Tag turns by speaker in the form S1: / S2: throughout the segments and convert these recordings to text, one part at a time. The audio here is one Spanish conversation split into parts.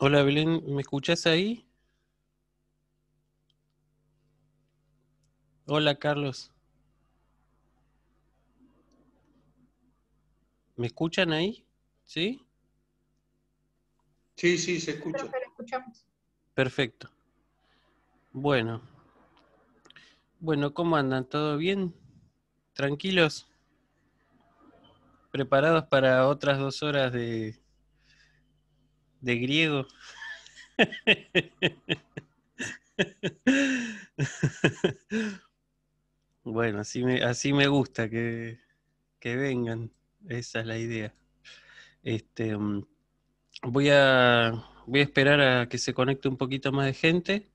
S1: Hola Belén, ¿me escuchas ahí? Hola Carlos. ¿Me escuchan ahí? ¿Sí? Sí, sí, se escucha. Perfecto. Bueno. Bueno, ¿cómo andan? ¿Todo bien? ¿Tranquilos? ¿Preparados para otras dos horas de, de griego. Bueno, así me, así me gusta que, que vengan, esa es la idea. Este, mm, voy, a, voy a esperar a que se conecte un poquito más de gente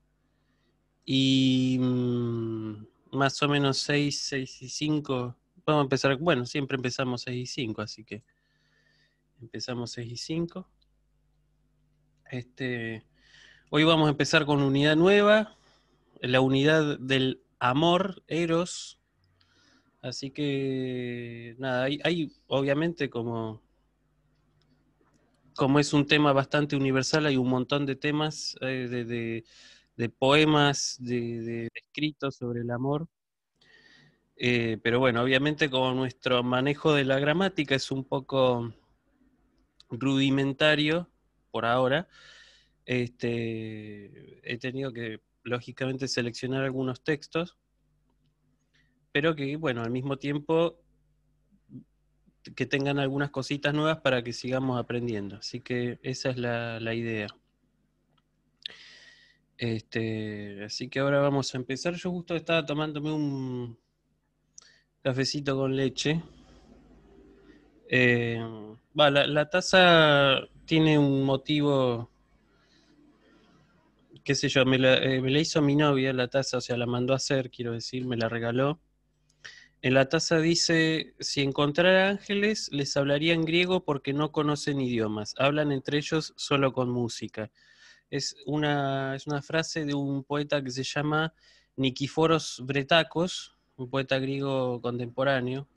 S1: y mm, más o menos 6, 6 y 5, vamos a empezar, bueno, siempre empezamos 6 y 5, así que empezamos 6 y 5. Este, hoy vamos a empezar con unidad nueva, la unidad del amor, Eros. Así que, nada, hay, obviamente como, como es un tema bastante universal, hay un montón de temas, eh, de, poemas, de, escritos sobre el amor. Eh, pero bueno, obviamente como nuestro manejo de la gramática es un poco rudimentario, por ahora, este, he tenido que, lógicamente, seleccionar algunos textos, pero que, bueno, al mismo tiempo que tengan algunas cositas nuevas para que sigamos aprendiendo. Así que esa es la, idea. Este, así que ahora vamos a empezar. Yo justo estaba tomándome un cafecito con leche. Eh, va, la, la taza tiene un motivo, qué sé yo, eh, me la, hizo mi novia la taza, o sea, la mandó a hacer, quiero decir, me la regaló. En la taza dice, si encontrara ángeles, les hablaría en griego porque no conocen idiomas, hablan entre ellos solo con música. Es una, es una frase de un poeta que se llama Nikiforos Bretacos, un poeta griego contemporáneo,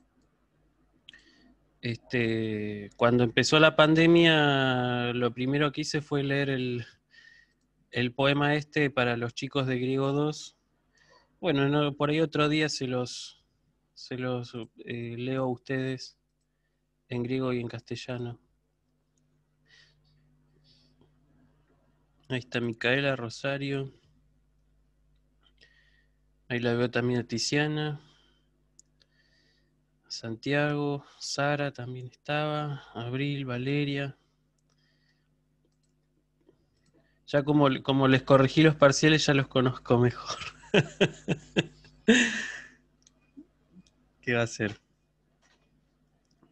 S1: este, cuando empezó la pandemia, lo primero que hice fue leer el, poema este para los chicos de Griego 2. Bueno, por ahí otro día se los, eh, leo a ustedes en griego y en castellano. Ahí está Micaela Rosario. Ahí la veo también a Tiziana. Santiago, Sara también estaba, Abril, Valeria. Ya como, como les corregí los parciales, ya los conozco mejor. ¿Qué va a ser?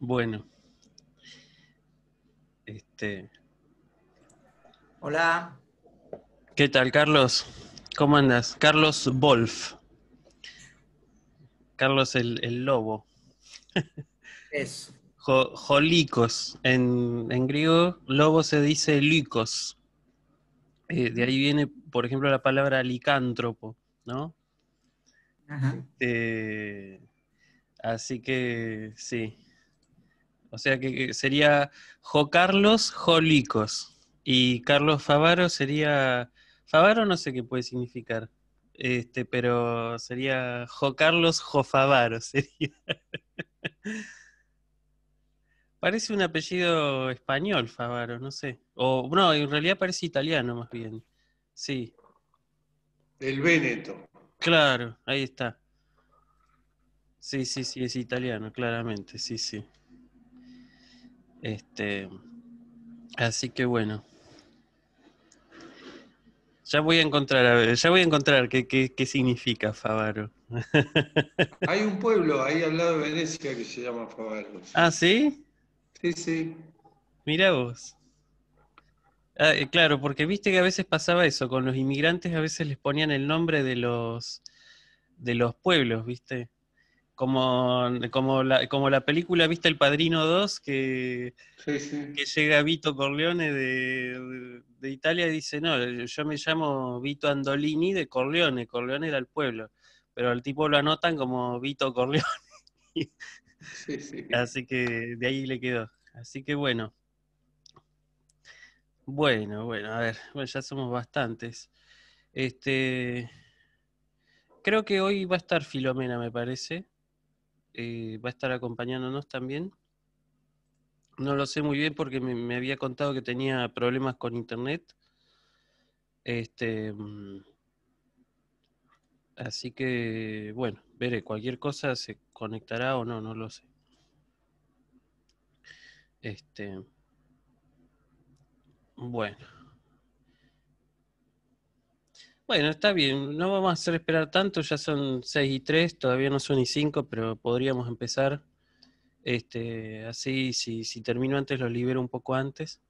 S1: Bueno. Este. Hola. ¿Qué tal, Carlos? ¿Cómo andas? Carlos Wolf. Carlos el Lobo jolicos. En, griego, lobo se dice lycos. Eh, de ahí viene, por ejemplo, la palabra licántropo, ¿no? Este, así que sí. O sea que sería Jo Carlos Jolicos. Y Carlos Favaro sería. Favaro no sé qué puede significar. Este, pero sería Jo Carlos Jofavaro sería. Parece un apellido español, Favaro, no sé. O no, en realidad parece italiano más bien. Sí. El Veneto. Claro, ahí está. Sí, sí, sí, es italiano, claramente, sí, sí. Este, así que bueno. Ya voy a encontrar, ver, ya voy a encontrar qué, significa Favaro. Hay un pueblo ahí al lado de Venecia que se llama Favaro. ¿Ah, sí? Sí, sí. Mira vos. Ah, eh, claro, porque viste que a veces pasaba eso, con los inmigrantes a veces les ponían el nombre de los, de los pueblos, ¿viste? como, como, la, como la película, ¿viste El Padrino 2? Que, que llega Vito Corleone de, Italia y dice, no, yo me llamo Vito Andolini de Corleone, Corleone era el pueblo, pero al tipo lo anotan como Vito Corleone. Así que de ahí le quedó. Así que bueno. Bueno, bueno, a ver, ya somos bastantes. Este, creo que hoy va a estar Filomena, me parece. Eh, va a estar acompañándonos también. No lo sé muy bien porque me, me había contado que tenía problemas con internet. Este, mm, así que, bueno, veré, cualquier cosa se conectará o no, no lo sé. Este, bueno. Bueno, está bien, no vamos a hacer esperar tanto, ya son seis y tres. todavía no son y 5, pero podríamos empezar. Este, así, si, si termino antes, lo libero un poco antes.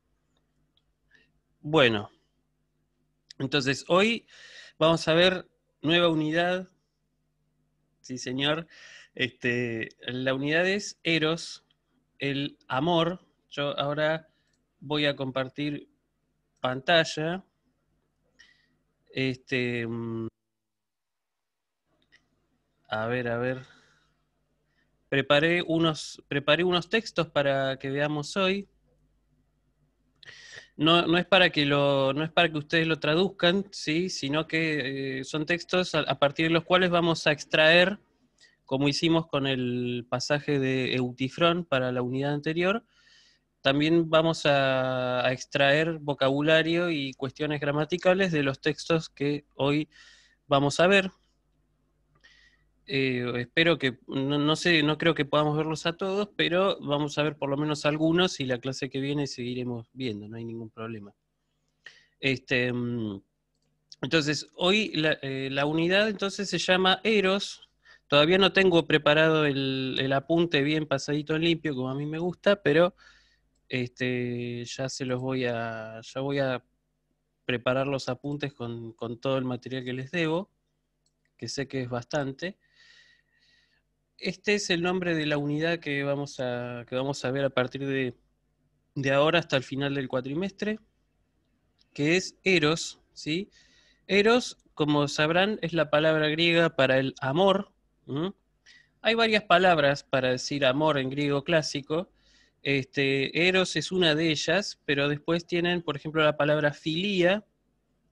S1: Bueno, entonces hoy vamos a ver nueva unidad. Sí, señor. Este, la unidad es Eros, el amor. Yo ahora voy a compartir pantalla. Este. Mm, a ver, a ver. Preparé unos, preparé unos textos para que veamos hoy. No, es para que lo, no es para que ustedes lo traduzcan, ¿sí? sino que eh, son textos a, partir de los cuales vamos a extraer, como hicimos con el pasaje de Eutifrón para la unidad anterior, también vamos a, extraer vocabulario y cuestiones gramaticales de los textos que hoy vamos a ver. Eh, espero que, no, sé, no creo que podamos verlos a todos, pero vamos a ver por lo menos algunos y la clase que viene seguiremos viendo, no hay ningún problema. Este, mm, entonces, hoy eh, la, unidad entonces se llama Eros. Todavía no tengo preparado el, el apunte bien pasadito limpio, como a mí me gusta, pero este, ya se los voy a, ya voy a preparar los apuntes con, todo el material que les debo, que sé que es bastante. Este es el nombre de la unidad que vamos a, que vamos a ver a partir de, ahora hasta el final del cuatrimestre, que es Eros, ¿sí? Eros, como sabrán, es la palabra griega para el amor. Hay varias palabras para decir amor en griego clásico, este, eros es una de ellas, pero después tienen, por ejemplo, la palabra filía,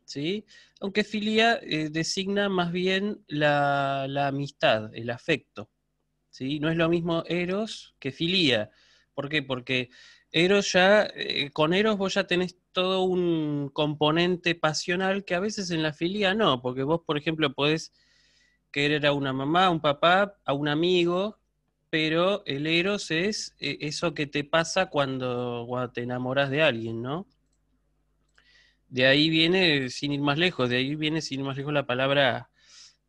S1: ¿sí? Aunque filía eh, designa más bien la, amistad, el afecto, ¿sí? No es lo mismo eros que filía. ¿Por qué? Porque eros ya, eh, con eros vos ya tenés todo un componente pasional que a veces en la filía no, porque vos, por ejemplo, podés querer a una mamá, a un papá, a un amigo, pero el eros es eh, eso que te pasa cuando, te enamoras de alguien, ¿no? De ahí viene, sin ir más lejos, de ahí viene, sin ir más lejos, la palabra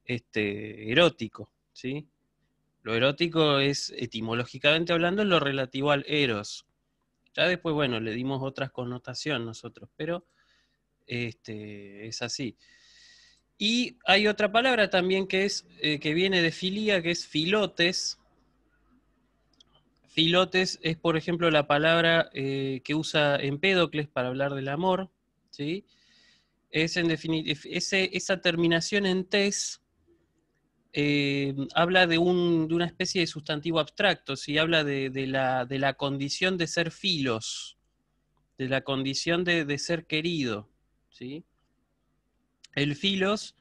S1: este, erótico, ¿sí? Lo erótico es, etimológicamente hablando, lo relativo al eros. Ya después, bueno, le dimos otras connotaciones nosotros, pero este, es así. Y hay otra palabra también que, es, eh, que viene de filía, que es filotes, Filotes es, por ejemplo, la palabra eh, que usa Empédocles para hablar del amor, ¿sí? Es en esa terminación en tes eh, habla de, una especie de sustantivo abstracto, ¿sí? habla de, la, condición de ser filos, de la condición de, ser querido. ¿sí? El filos,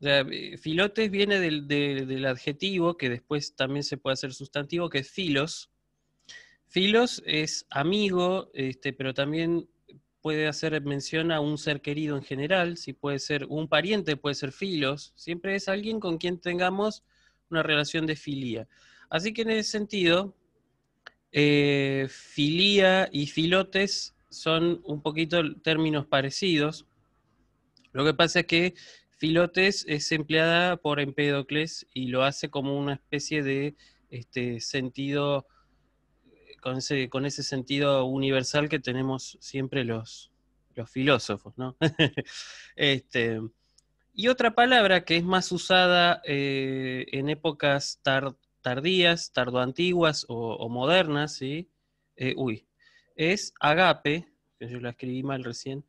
S1: eh, filotes viene del, del, adjetivo, que después también se puede hacer sustantivo, que es filos, Filos es amigo, este, pero también puede hacer mención a un ser querido en general, si puede ser un pariente, puede ser filos, siempre es alguien con quien tengamos una relación de filía. Así que en ese sentido, eh, filía y filotes son un poquito términos parecidos. Lo que pasa es que filotes es empleada por Empédocles y lo hace como una especie de este, sentido con ese, sentido universal que tenemos siempre los, filósofos, ¿no? este, y otra palabra que es más usada eh, en épocas tardías, tardoantiguas o, o modernas, ¿sí? Eh, uy, es agape, que yo la escribí mal recién,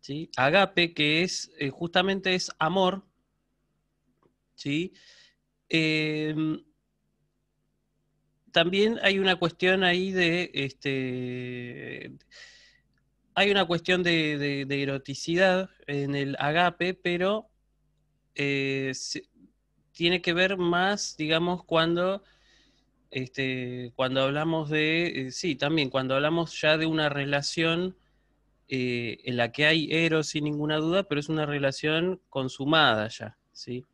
S1: ¿sí? Agape, que es eh, justamente es amor, ¿sí? Em, también hay una cuestión ahí de, este, hay una cuestión de, eroticidad en el agape, pero eh, tiene que ver más, digamos, cuando, este, cuando hablamos de, eh, sí, también cuando hablamos ya de una relación eh, en la que hay eros sin ninguna duda, pero es una relación consumada ya, ¿sí?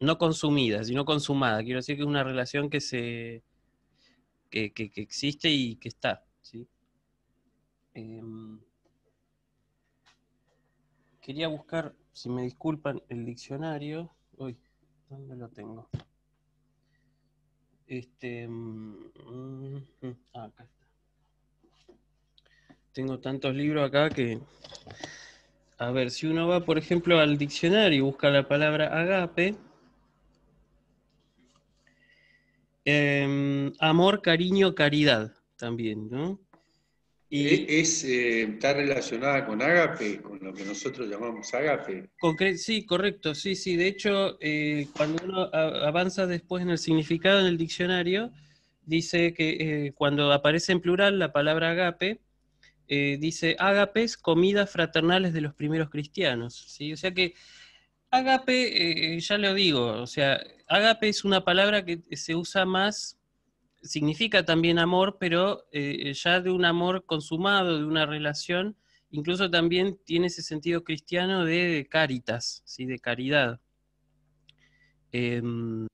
S1: No consumida, sino consumada. Quiero decir que es una relación que se, que, existe y que está. Em, quería buscar, si me disculpan, el diccionario. Uy, ¿dónde lo tengo? Este. Mm, mm, mm, ah, acá está. Tengo tantos libros acá que. A ver, si uno va, por ejemplo, al diccionario y busca la palabra agape. Eh, amor, cariño, caridad también, ¿no? Y e-, es, eh, está relacionada con agape, con lo que nosotros llamamos Ágape. sí, correcto, sí, sí. De hecho, eh, cuando uno avanza después en el significado en el diccionario, dice que eh, cuando aparece en plural la palabra agape, dice es comidas fraternales de los primeros cristianos. ¿sí? O sea que agape, ya lo digo, o sea, Ágape es una palabra que se usa más significa también amor, pero eh, ya de un amor consumado, de una relación, incluso también tiene ese sentido cristiano de caritas, ¿sí? de caridad. Em,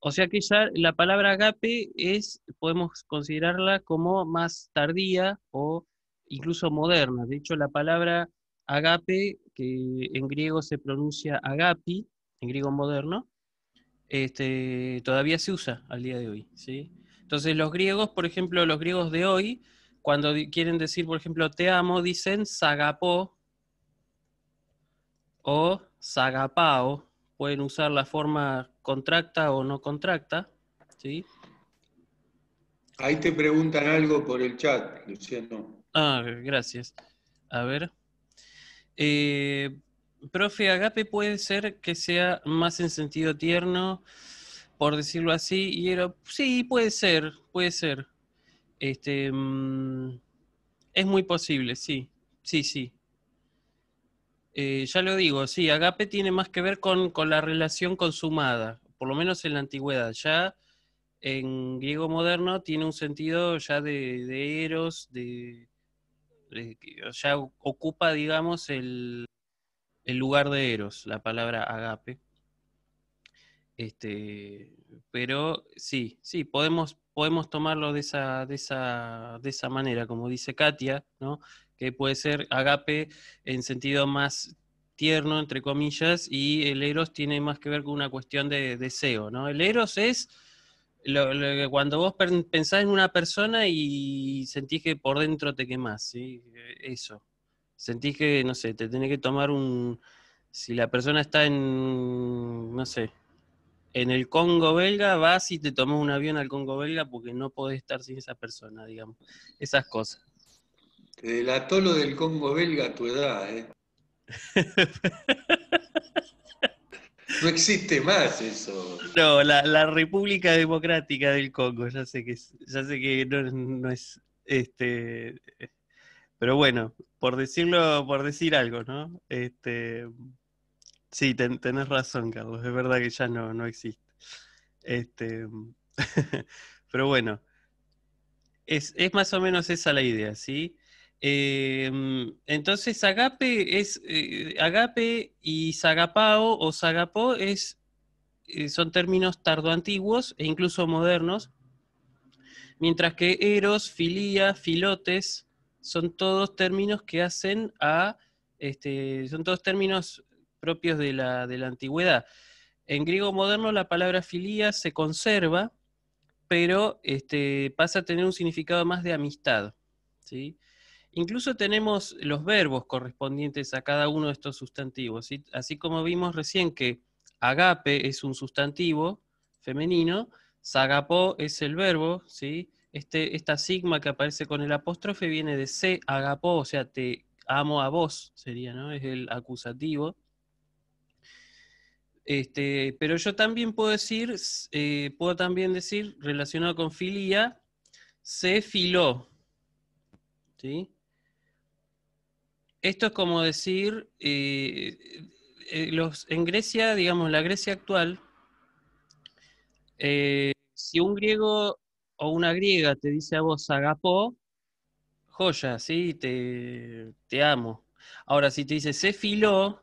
S1: o sea que ya la palabra agape es, podemos considerarla como más tardía o incluso moderna. De hecho, la palabra agape, que en griego se pronuncia agapi, en griego moderno, este, todavía se usa al día de hoy. ¿sí? Entonces los griegos, por ejemplo, los griegos de hoy, cuando quieren decir, por ejemplo, te amo, dicen sagapó o sagapao. Pueden usar la forma contracta o no contracta. ¿sí? Ahí te preguntan algo por el chat, Luciano. Ah, gracias. A ver. Eh, profe, agape puede ser que sea más en sentido tierno por decirlo así, y era, sí, puede ser, puede ser. Este, mm, es muy posible, sí, sí, sí. Eh, ya lo digo, sí, agape tiene más que ver con, la relación consumada, por lo menos en la antigüedad. Ya en griego moderno tiene un sentido ya de, de eros, ya ocupa, digamos, el, el lugar de eros, la palabra agape. Este, pero sí, sí, podemos, podemos tomarlo de esa, de, esa, de esa manera, como dice Katia, ¿no? que puede ser agape en sentido más tierno, entre comillas, y el eros tiene más que ver con una cuestión de deseo. ¿no? El eros es lo, cuando vos pensás en una persona y sentís que por dentro te quemás, ¿sí? eso. Sentís que, no sé, te tenés que tomar un... Si la persona está en, no sé, en el Congo belga vas y te tomas un avión al Congo belga porque no podés estar sin esa persona, digamos. Esas cosas. Te delató lo del Congo belga a tu edad, ¿eh? No existe más eso. No, la, República Democrática del Congo, ya sé que, ya sé que no, es este pero bueno, por decirlo, por decir algo, ¿no? Este, Sí, tenés razón, Carlos. Es verdad que ya no, no existe. Este, mm, pero bueno, es, más o menos esa la idea, ¿sí? Eh, mm, entonces, agape es eh, agape y sagapao o sagapó es, eh, son términos tardoantiguos e incluso modernos, mientras que eros, filía, filotes son todos términos que hacen a este, son todos términos propios de la, de la antigüedad. En griego moderno la palabra filía se conserva, pero este, pasa a tener un significado más de amistad. ¿sí? Incluso tenemos los verbos correspondientes a cada uno de estos sustantivos. Así como vimos recién que agape es un sustantivo femenino, sagapó es el verbo, ¿sí? Este, esta sigma que aparece con el apóstrofe viene de se agapó, o sea, te amo a vos, sería, ¿no? Es el acusativo. Este, pero yo también puedo decir, eh, puedo también decir, relacionado con filia, se filó. Esto es como decir, eh, eh, en Grecia, digamos, la Grecia actual, si un griego o una griega te dice a vos agapó, joya, ¿sí? te amo. Ahora, si te dice se filó,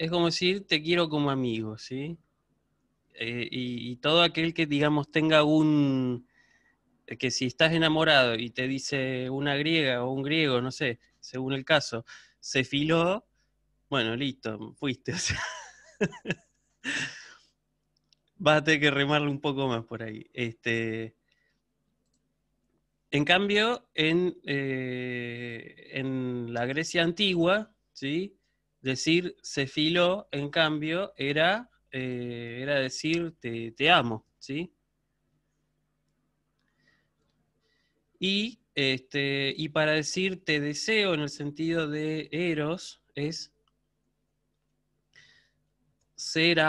S1: es como decir, te quiero como amigo, ¿sí? Eh, y, todo aquel que, digamos, tenga un... que si estás enamorado y te dice una griega o un griego, no sé, según el caso, se filó, bueno, listo, fuiste. O vas a tener que remarle un poco más por ahí. Este, en cambio, en, eh, en la Grecia antigua, ¿sí? Decir se filó, en cambio, era, eh, era decir te, amo, ¿sí? Y, este, y para decir te deseo en el sentido de eros es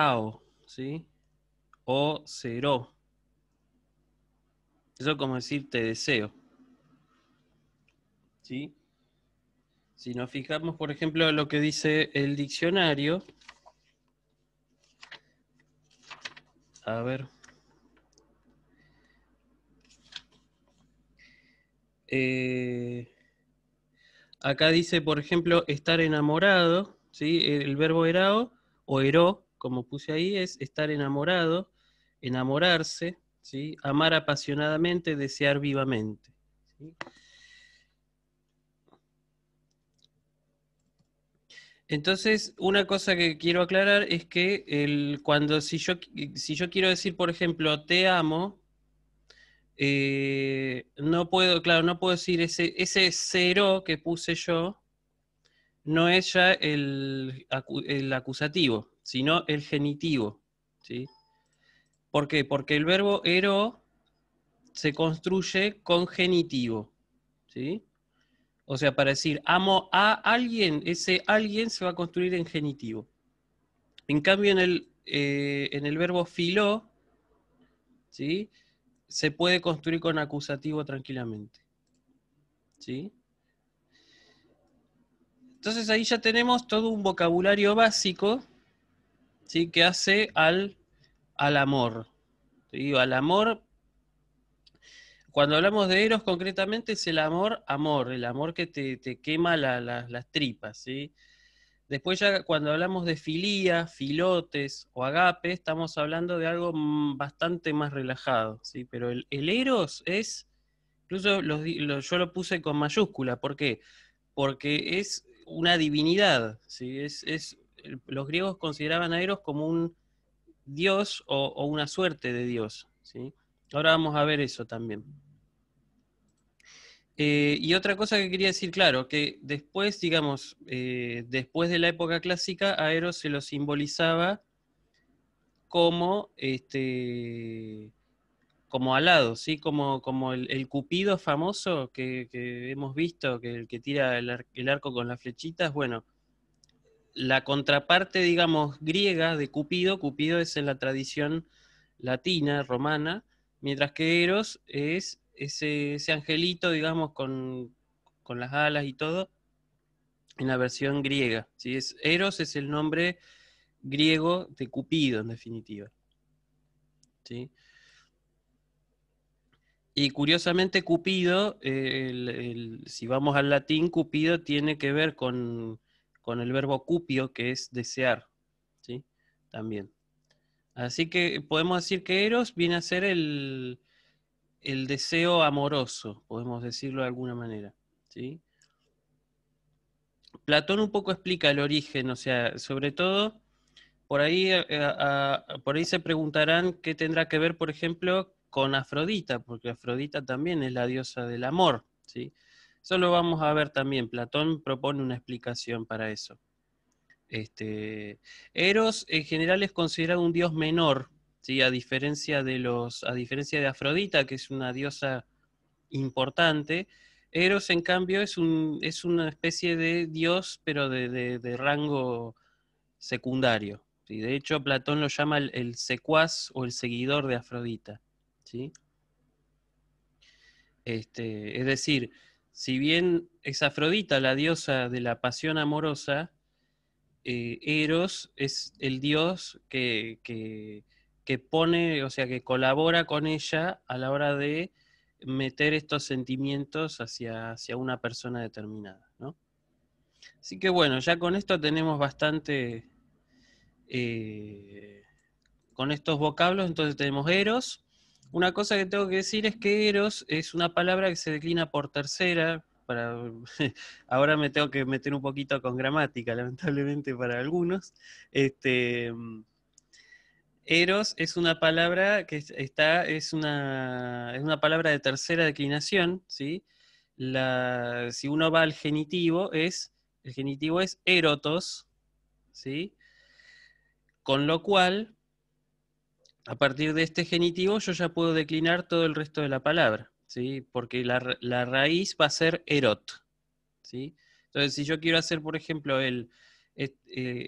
S1: o, ¿sí? O seró. Eso como decir te deseo. ¿Sí? Si nos fijamos, por ejemplo, lo que dice el diccionario, a ver. Eh, acá dice, por ejemplo, estar enamorado, ¿sí? el verbo erao o eró, como puse ahí, es estar enamorado, enamorarse, ¿sí? amar apasionadamente, desear vivamente. ¿sí? Entonces, una cosa que quiero aclarar es que cuando si yo, quiero decir, por ejemplo, te amo, eh, no puedo, claro, no puedo decir ese, cero que puse yo, no es ya el, acusativo, sino el genitivo. ¿sí? ¿Por qué? Porque el verbo ero se construye con genitivo. ¿sí? O sea, para decir amo a alguien, ese alguien se va a construir en genitivo. En cambio, en el, eh, verbo filó, ¿sí? se puede construir con acusativo tranquilamente. ¿Sí? Entonces ahí ya tenemos todo un vocabulario básico ¿sí? que hace al, al amor. ¿sí? Al amor cuando hablamos de Eros, concretamente es el amor, amor, el amor que te, quema las tripas, ¿sí? Después ya cuando hablamos de filía, filotes o agape, estamos hablando de algo mm, bastante más relajado, ¿sí? Pero el, Eros es, incluso yo lo puse con mayúscula, ¿por qué? Porque es una divinidad, ¿sí? Es, los griegos consideraban a Eros como un dios o, o una suerte de dios, ¿sí? Ahora vamos a ver eso también. Eh, y otra cosa que quería decir, claro, que después, digamos, eh, después de la época clásica, a Eros se lo simbolizaba como este como alado, ¿sí? Como, como el, cupido famoso que, hemos visto, que el que tira el, arco con las flechitas, bueno, la contraparte, digamos, griega de cupido, cupido es en la tradición latina, romana, mientras que Eros es ese, angelito, digamos, con, las alas y todo, en la versión griega. ¿sí? Eros es el nombre griego de Cupido, en definitiva. Y curiosamente, Cupido, eh, si vamos al latín, Cupido tiene que ver con, el verbo cupio, que es desear, ¿sí? También. Así que podemos decir que Eros viene a ser el, deseo amoroso, podemos decirlo de alguna manera. ¿sí? Platón un poco explica el origen, o sea, sobre todo, por ahí, eh, por ahí se preguntarán qué tendrá que ver, por ejemplo, con Afrodita, porque Afrodita también es la diosa del amor. ¿sí? Eso lo vamos a ver también. Platón propone una explicación para eso. Este, Eros en general es considerado un dios menor, ¿sí? a, diferencia de los, a diferencia de Afrodita, que es una diosa importante. Eros, en cambio, es, un, es una especie de dios, pero de, rango secundario. ¿sí? De hecho, Platón lo llama el, secuaz o el seguidor de Afrodita. ¿sí? Este, es decir, si bien es Afrodita la diosa de la pasión amorosa, eh, Eros es el dios que, pone, o sea, que colabora con ella a la hora de meter estos sentimientos hacia, hacia una persona determinada, Así que bueno, ya con esto tenemos bastante, eh, con estos vocablos, entonces tenemos Eros. Una cosa que tengo que decir es que Eros es una palabra que se declina por tercera, ahora me tengo que meter un poquito con gramática, lamentablemente para algunos. Este, mm, eros es una palabra que está, es una, palabra de tercera declinación, ¿sí? si uno va al genitivo, es, el genitivo es erotos, ¿sí? Con lo cual, a partir de este genitivo yo ya puedo declinar todo el resto de la palabra. Porque la, raíz va a ser erot, ¿sí? Entonces, si yo quiero hacer, por ejemplo, el eh,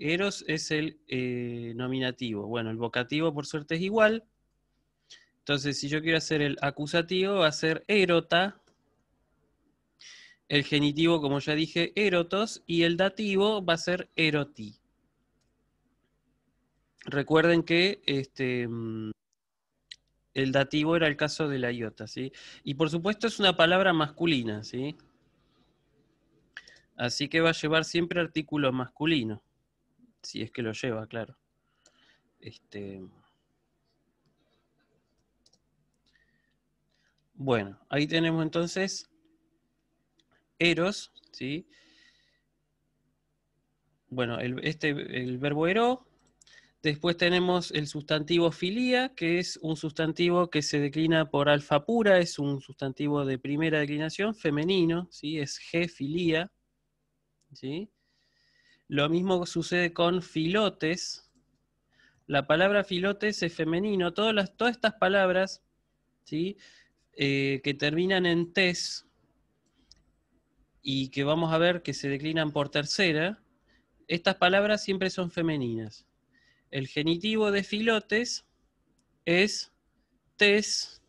S1: eros es el eh, nominativo. Bueno, el vocativo, por suerte, es igual. Entonces, si yo quiero hacer el acusativo, va a ser erota. El genitivo, como ya dije, erotos. Y el dativo va a ser eroti. Recuerden que este, mm, el dativo era el caso de la iota, ¿sí? Y por supuesto es una palabra masculina, ¿sí? Así que va a llevar siempre artículo masculino, si es que lo lleva, claro. Este... Bueno, ahí tenemos entonces eros, ¿sí? Bueno, el, este, el verbo ero Después tenemos el sustantivo filía, que es un sustantivo que se declina por alfa pura, es un sustantivo de primera declinación, femenino, ¿sí? es g filía. Lo mismo sucede con filotes. La palabra filotes es femenino. Todas, todas estas palabras eh, que terminan en tes y que vamos a ver que se declinan por tercera, estas palabras siempre son femeninas. El genitivo de filotes es tes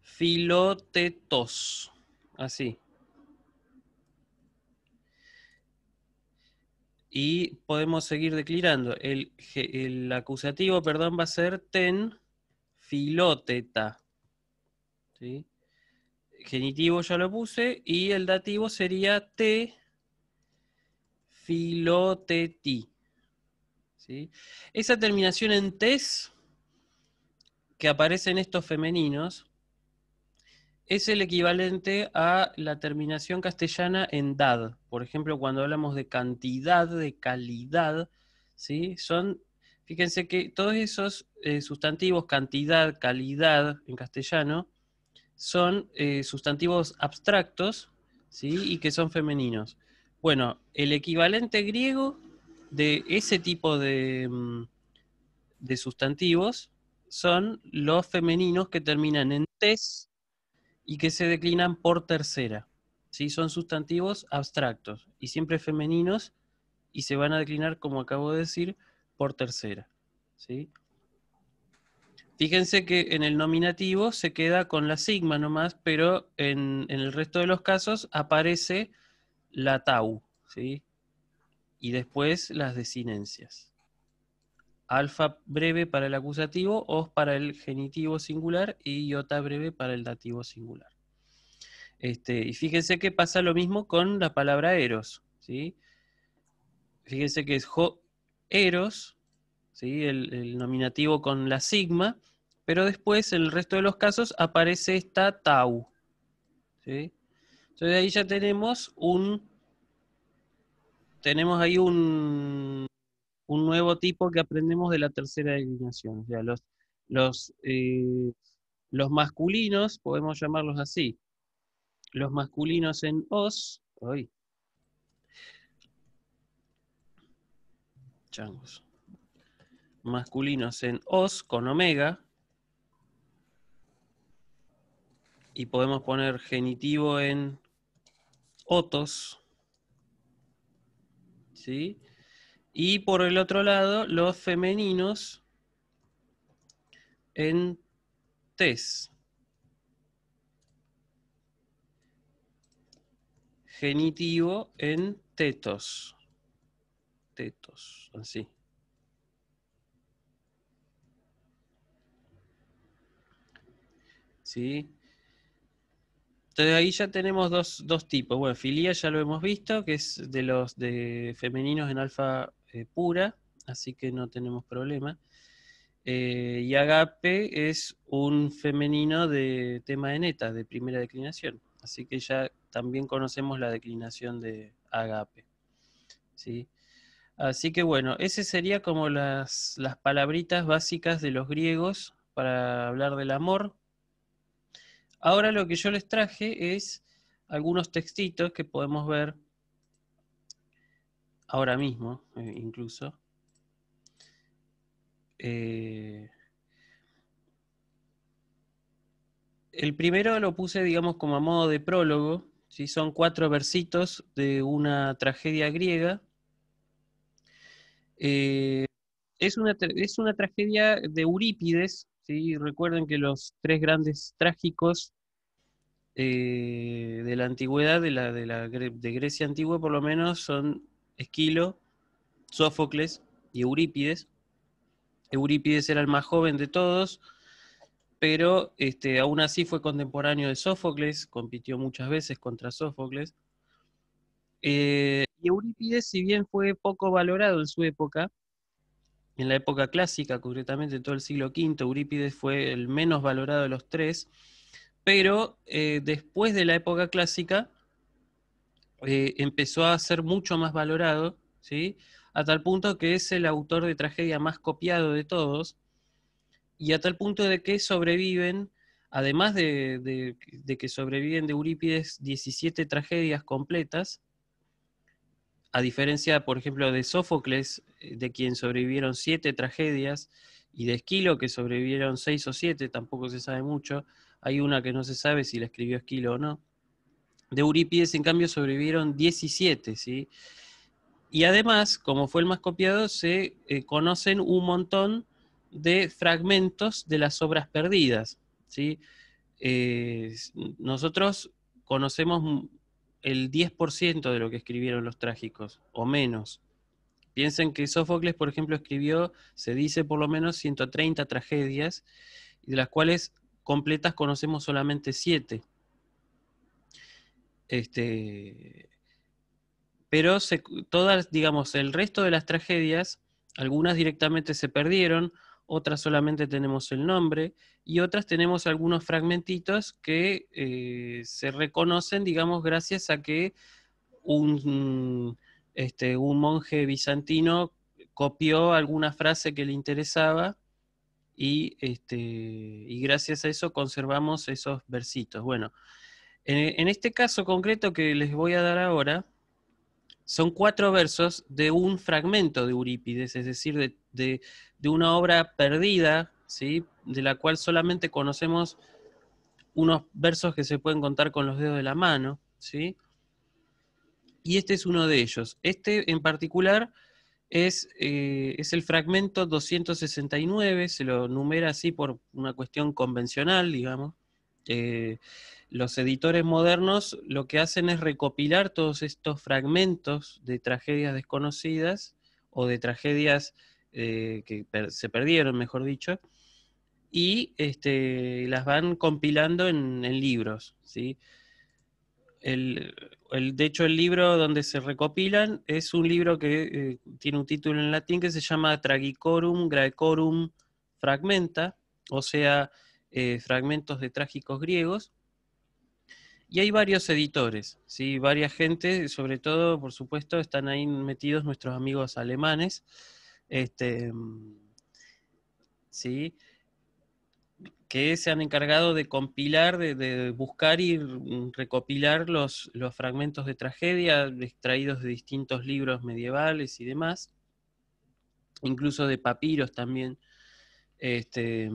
S1: filotetos. Así. Y podemos seguir declinando. El, acusativo, perdón, va a ser ten filoteta. Genitivo ya lo puse. Y el dativo sería te filoteti. Esa terminación en tes que aparece en estos femeninos es el equivalente a la terminación castellana en dad. Por ejemplo, cuando hablamos de cantidad, de calidad, ¿sí? son, fíjense que todos esos eh, sustantivos, cantidad, calidad en castellano, son eh, sustantivos abstractos ¿sí? y que son femeninos. Bueno, el equivalente griego de ese tipo mm, de, sustantivos son los femeninos que terminan en tes y que se declinan por tercera. ¿sí? Son sustantivos abstractos y siempre femeninos y se van a declinar, como acabo de decir, por tercera. ¿sí? Fíjense que en el nominativo se queda con la sigma nomás, pero en, en el resto de los casos aparece la tau, ¿sí? y después las desinencias. Alfa breve para el acusativo, os para el genitivo singular y iota breve para el dativo singular. Este, y fíjense que pasa lo mismo con la palabra eros. ¿sí? Fíjense que es jo eros, ¿sí? el, nominativo con la sigma, pero después en el resto de los casos aparece esta tau. ¿sí? Entonces ahí ya tenemos un tenemos ahí un, nuevo tipo que aprendemos de la tercera declinación. los, los, eh, los masculinos, podemos llamarlos así, los masculinos en os, hoy. Changos. Masculinos en os con omega. Y podemos poner genitivo en otos. ¿sí? Y por el otro lado, los femeninos en tes. Genitivo en tetos. Tetos, así. ¿Sí? Entonces ahí ya tenemos dos, tipos. Bueno, filia ya lo hemos visto, que es de los de femeninos en alfa eh, pura, así que no tenemos problema. Eh, y agape es un femenino de tema de neta, de primera declinación. Así que ya también conocemos la declinación de agape. Así que bueno, ese sería como las, las palabritas básicas de los griegos para hablar del amor. Ahora lo que yo les traje es algunos textitos que podemos ver ahora mismo, eh, incluso. Eh, el primero lo puse, digamos, como a modo de prólogo. Si Son cuatro versitos de una tragedia griega. Eh, es, una, es una tragedia de Eurípides, ¿sí? Recuerden que los tres grandes trágicos eh, de la antigüedad, de, la, de, Grecia antigua por lo menos, son Esquilo, Sófocles y Eurípides. Eurípides era el más joven de todos, pero este, aún así fue contemporáneo de Sófocles, compitió muchas veces contra Sófocles. Eh, y Eurípides, si bien fue poco valorado en su época, en la época clásica, concretamente en todo el siglo V, Eurípides fue el menos valorado de los tres, pero eh, después de la época clásica eh, empezó a ser mucho más valorado, ¿sí? a tal punto que es el autor de tragedia más copiado de todos, y a tal punto de que sobreviven, además de, de que sobreviven de Eurípides 17 tragedias completas, a diferencia, por ejemplo, de Sófocles, eh, de quien sobrevivieron siete tragedias, y de Esquilo, que sobrevivieron seis o siete, tampoco se sabe mucho, hay una que no se sabe si la escribió Esquilo o no. De Eurípides, en cambio, sobrevivieron 17, ¿sí? Y además, como fue el más copiado, se eh, conocen un montón de fragmentos de las obras perdidas, ¿sí? Eh, nosotros conocemos el 10% de lo que escribieron los trágicos, o menos. Piensen que Sófocles, por ejemplo, escribió, se dice por lo menos 130 tragedias, de las cuales completas conocemos solamente 7. Este, pero todas, digamos, el resto de las tragedias, algunas directamente se perdieron, otras solamente tenemos el nombre y otras tenemos algunos fragmentitos que eh, se reconocen, digamos, gracias a que este, un, monje bizantino copió alguna frase que le interesaba y, este, y gracias a eso conservamos esos versitos. Bueno, en este caso concreto que les voy a dar ahora, son cuatro versos de un fragmento de Eurípides, es decir, de, una obra perdida, ¿sí? de la cual solamente conocemos unos versos que se pueden contar con los dedos de la mano. ¿sí? Y este es uno de ellos. Este en particular es, eh, es el fragmento 269, se lo numera así por una cuestión convencional, digamos. Eh, los editores modernos lo que hacen es recopilar todos estos fragmentos de tragedias desconocidas o de tragedias eh, que se perdieron, mejor dicho, y este, las van compilando en, libros. ¿sí? El, de hecho, el libro donde se recopilan es un libro que eh, tiene un título en latín que se llama Tragicorum Graecorum Fragmenta, o sea, eh, fragmentos de trágicos griegos, y hay varios editores, ¿sí? varias gente, sobre todo, por supuesto, están ahí metidos nuestros amigos alemanes. Este, ¿sí? que se han encargado de compilar, de, buscar y recopilar los, los, fragmentos de tragedia extraídos de distintos libros medievales y demás, incluso de papiros también. Este,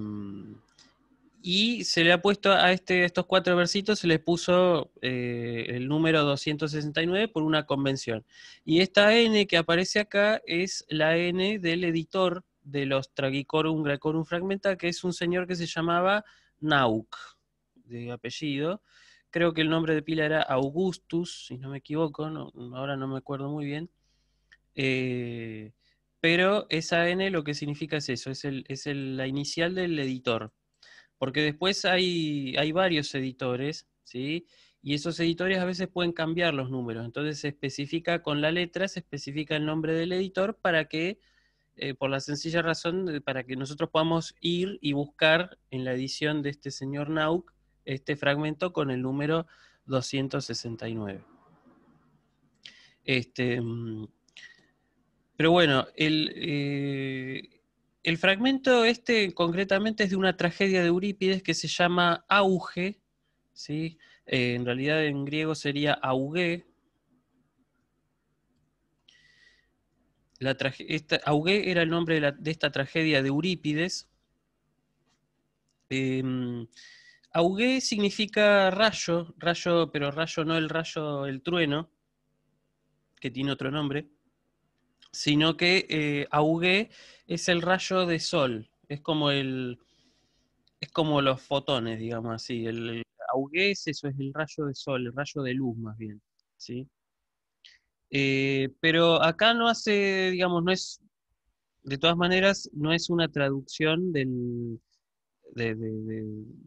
S1: y se le ha puesto a este, estos cuatro versitos, se les puso eh, el número 269 por una convención. Y esta N que aparece acá es la N del editor de los Tragicorum Gracorum Fragmenta, que es un señor que se llamaba Nauk, de apellido. Creo que el nombre de pila era Augustus, si no me equivoco, ahora no me acuerdo muy bien. Eh, pero esa N lo que significa es eso, es, la inicial del editor porque después hay, hay varios editores, ¿sí? Y esos editores a veces pueden cambiar los números. Entonces se especifica con la letra, se especifica el nombre del editor para que, eh, por la sencilla razón, para que nosotros podamos ir y buscar en la edición de este señor Nauk este fragmento con el número 269. Este, mm, pero bueno, el, eh, el fragmento este concretamente es de una tragedia de Eurípides que se llama Auge, ¿sí? Eh, en realidad en griego sería Auge. La Auge era el nombre de, esta tragedia de Eurípides. Em, Auge significa rayo, rayo, pero rayo no el rayo, el trueno, que tiene otro nombre sino que eh, es el rayo de sol, es como el es como los fotones, digamos así, el, Augé es eso, es el rayo de sol, el rayo de luz más bien, ¿sí? Eh, pero acá no hace, digamos, no es, de todas maneras, no es una traducción del,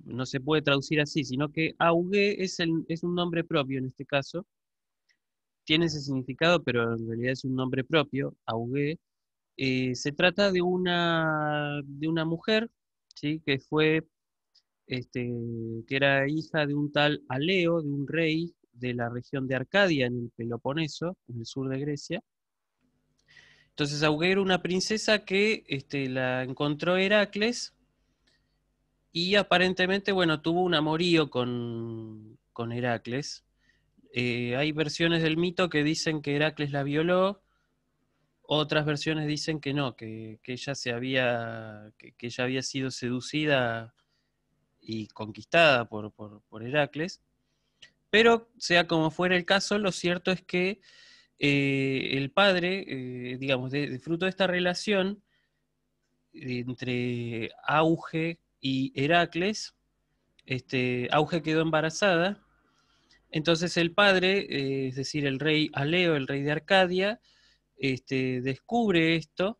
S1: no se puede traducir así, sino que Auge es un nombre propio en este caso, tiene ese significado, pero en realidad es un nombre propio, Augué. Eh, se trata de una, de una mujer ¿sí? que fue este, que era hija de un tal Aleo, de un rey de la región de Arcadia, en el Peloponeso, en el sur de Grecia. Entonces Auge era una princesa que este, la encontró Heracles y aparentemente, bueno, tuvo un amorío con, con Heracles, eh, hay versiones del mito que dicen que Heracles la violó, otras versiones dicen que no, que, ella se había, que, ella había sido seducida y conquistada por, Heracles. Pero sea como fuera el caso, lo cierto es que eh, el padre, eh, digamos, de, de, fruto de esta relación entre Auge y Heracles, este, Auge quedó embarazada entonces el padre, eh, es decir, el rey Aleo, el rey de Arcadia, este, descubre esto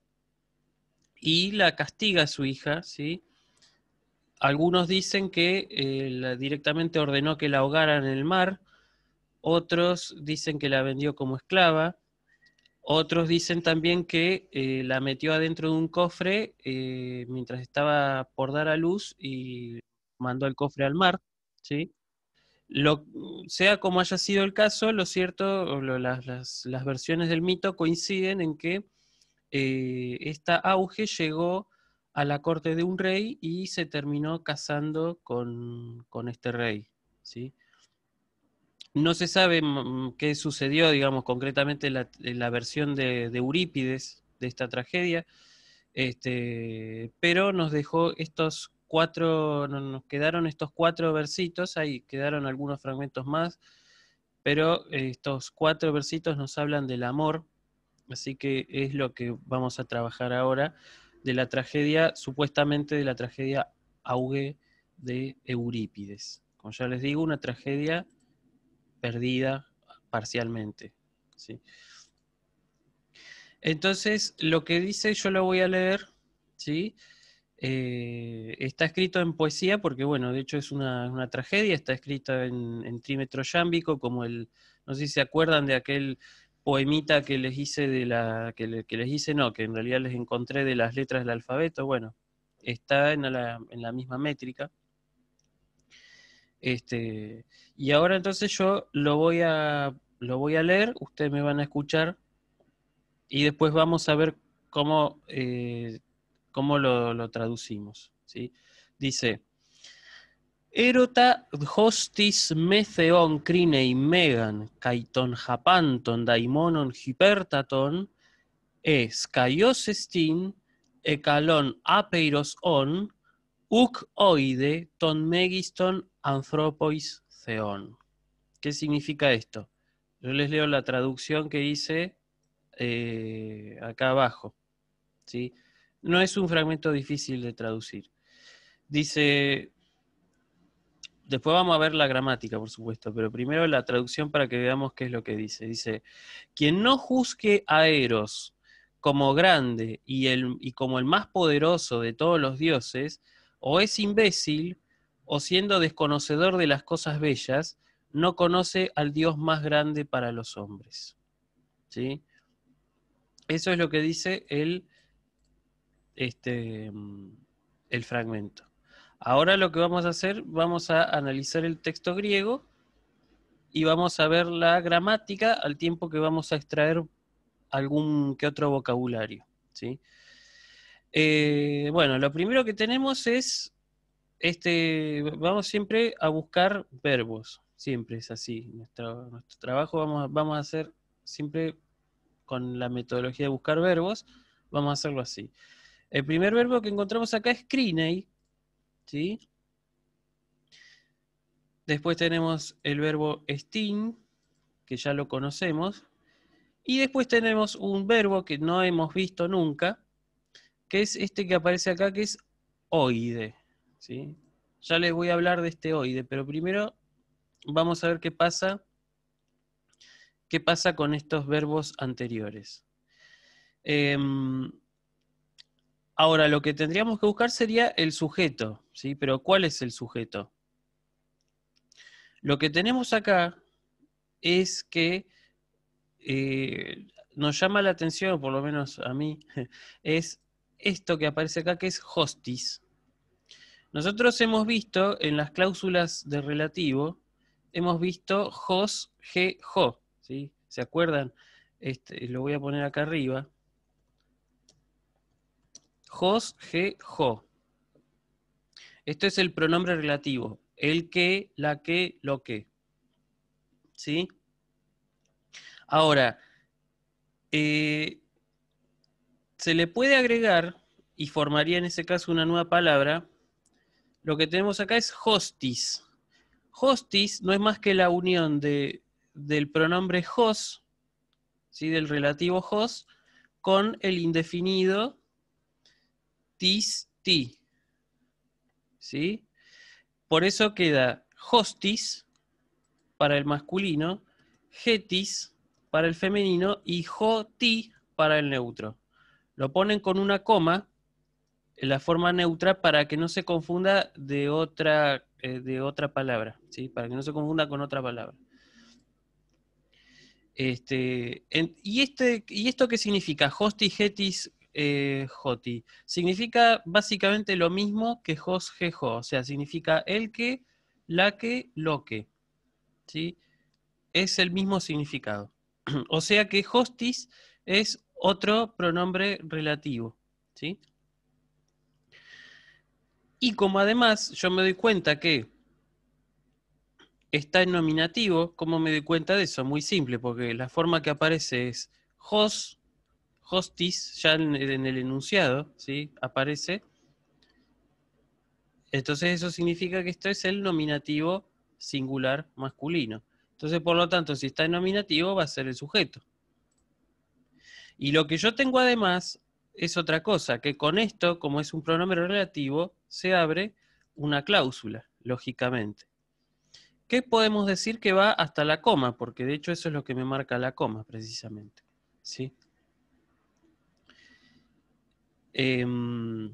S1: y la castiga a su hija, ¿sí? Algunos dicen que eh, directamente ordenó que la ahogaran en el mar, otros dicen que la vendió como esclava, otros dicen también que eh, la metió adentro de un cofre mientras estaba por dar a luz y mandó el cofre al mar, ¿sí? Lo, sea como haya sido el caso, lo cierto, las, versiones del mito coinciden en que eh, esta auge llegó a la corte de un rey y se terminó casando con, este rey. ¿sí? No se sabe mm, mm, qué sucedió, digamos, concretamente la, la versión de, Eurípides de esta tragedia, este, pero nos dejó estos cuatro, nos quedaron estos cuatro versitos, ahí quedaron algunos fragmentos más, pero eh, estos cuatro versitos nos hablan del amor, así que es lo que vamos a trabajar ahora, de la tragedia, supuestamente de la tragedia Auge de Eurípides. Como ya les digo, una tragedia perdida parcialmente. ¿sí? Entonces, lo que dice yo lo voy a leer, ¿sí? Eh, está escrito en poesía porque, bueno, de hecho es una, tragedia, está escrita en, trímetro yámbico, como el, no sé si se acuerdan de aquel poemita que les hice de la, que, les hice, no, que en realidad les encontré de las letras del alfabeto, bueno, está en la, misma métrica. Este, y ahora entonces yo lo voy a lo voy a leer, ustedes me van a escuchar y después vamos a ver cómo eh, ¿Cómo lo, traducimos? ¿Sí? Dice, Erota hostis metheon crinei megan, caiton, japanton daimonon hipertaton, es caiosestin, ecalon apeiros on, uc oide ton megiston anthropois theon. ¿Qué significa esto? Yo les leo la traducción que hice eh, acá abajo. ¿sí? No es un fragmento difícil de traducir. Dice, después vamos a ver la gramática, por supuesto, pero primero la traducción para que veamos qué es lo que dice. Dice, quien no juzgue a Eros como grande y, y como el más poderoso de todos los dioses, o es imbécil, o siendo desconocedor de las cosas bellas, no conoce al Dios más grande para los hombres. ¿Sí? Eso es lo que dice el este, mm, el fragmento. Ahora lo que vamos a hacer, vamos a analizar el texto griego y vamos a ver la gramática al tiempo que vamos a extraer algún que otro vocabulario. ¿sí? Eh, bueno, lo primero que tenemos es, este, vamos siempre a buscar verbos, siempre es así. Nuestro, nuestro trabajo vamos, vamos a hacer siempre con la metodología de buscar verbos, vamos a hacerlo así. El primer verbo que encontramos acá es crinei, ¿sí? Después tenemos el verbo sting, que ya lo conocemos. Y después tenemos un verbo que no hemos visto nunca, que es este que aparece acá, que es oide. ¿sí? Ya les voy a hablar de este oide, pero primero vamos a ver qué pasa, qué pasa con estos verbos anteriores. Em, Ahora, lo que tendríamos que buscar sería el sujeto, ¿sí? Pero ¿cuál es el sujeto? Lo que tenemos acá es que eh, nos llama la atención, por lo menos a mí, es esto que aparece acá, que es hostis. Nosotros hemos visto en las cláusulas de relativo, hemos visto hos, ge, jo, ¿sí? ¿Se acuerdan? Este, lo voy a poner acá arriba jos, ge, jo. Esto es el pronombre relativo. El que, la que, lo que. ¿Sí? Ahora, eh, se le puede agregar, y formaría en ese caso una nueva palabra, lo que tenemos acá es hostis. Hostis no es más que la unión de, del pronombre jos, ¿sí? del relativo jos, con el indefinido tis, ti. ¿Sí? Por eso queda hostis para el masculino, getis para el femenino y hoti para el neutro. Lo ponen con una coma en la forma neutra para que no se confunda de otra, eh, de otra palabra, ¿sí? para que no se confunda con otra palabra. Este, y, este, ¿Y esto qué significa? Hostis, getis, eh, significa básicamente lo mismo que Jos Gejo, o sea, significa el que, la que, lo que. ¿sí? Es el mismo significado. o sea que hostis es otro pronombre relativo. ¿sí? Y como además yo me doy cuenta que está en nominativo, ¿cómo me doy cuenta de eso? Muy simple, porque la forma que aparece es hos hostis, ya en, el enunciado, ¿sí? Aparece. Entonces eso significa que esto es el nominativo singular masculino. Entonces, por lo tanto, si está en nominativo, va a ser el sujeto. Y lo que yo tengo además es otra cosa, que con esto, como es un pronombre relativo, se abre una cláusula, lógicamente. ¿Qué podemos decir que va hasta la coma? Porque de hecho eso es lo que me marca la coma, precisamente. ¿sí? Em,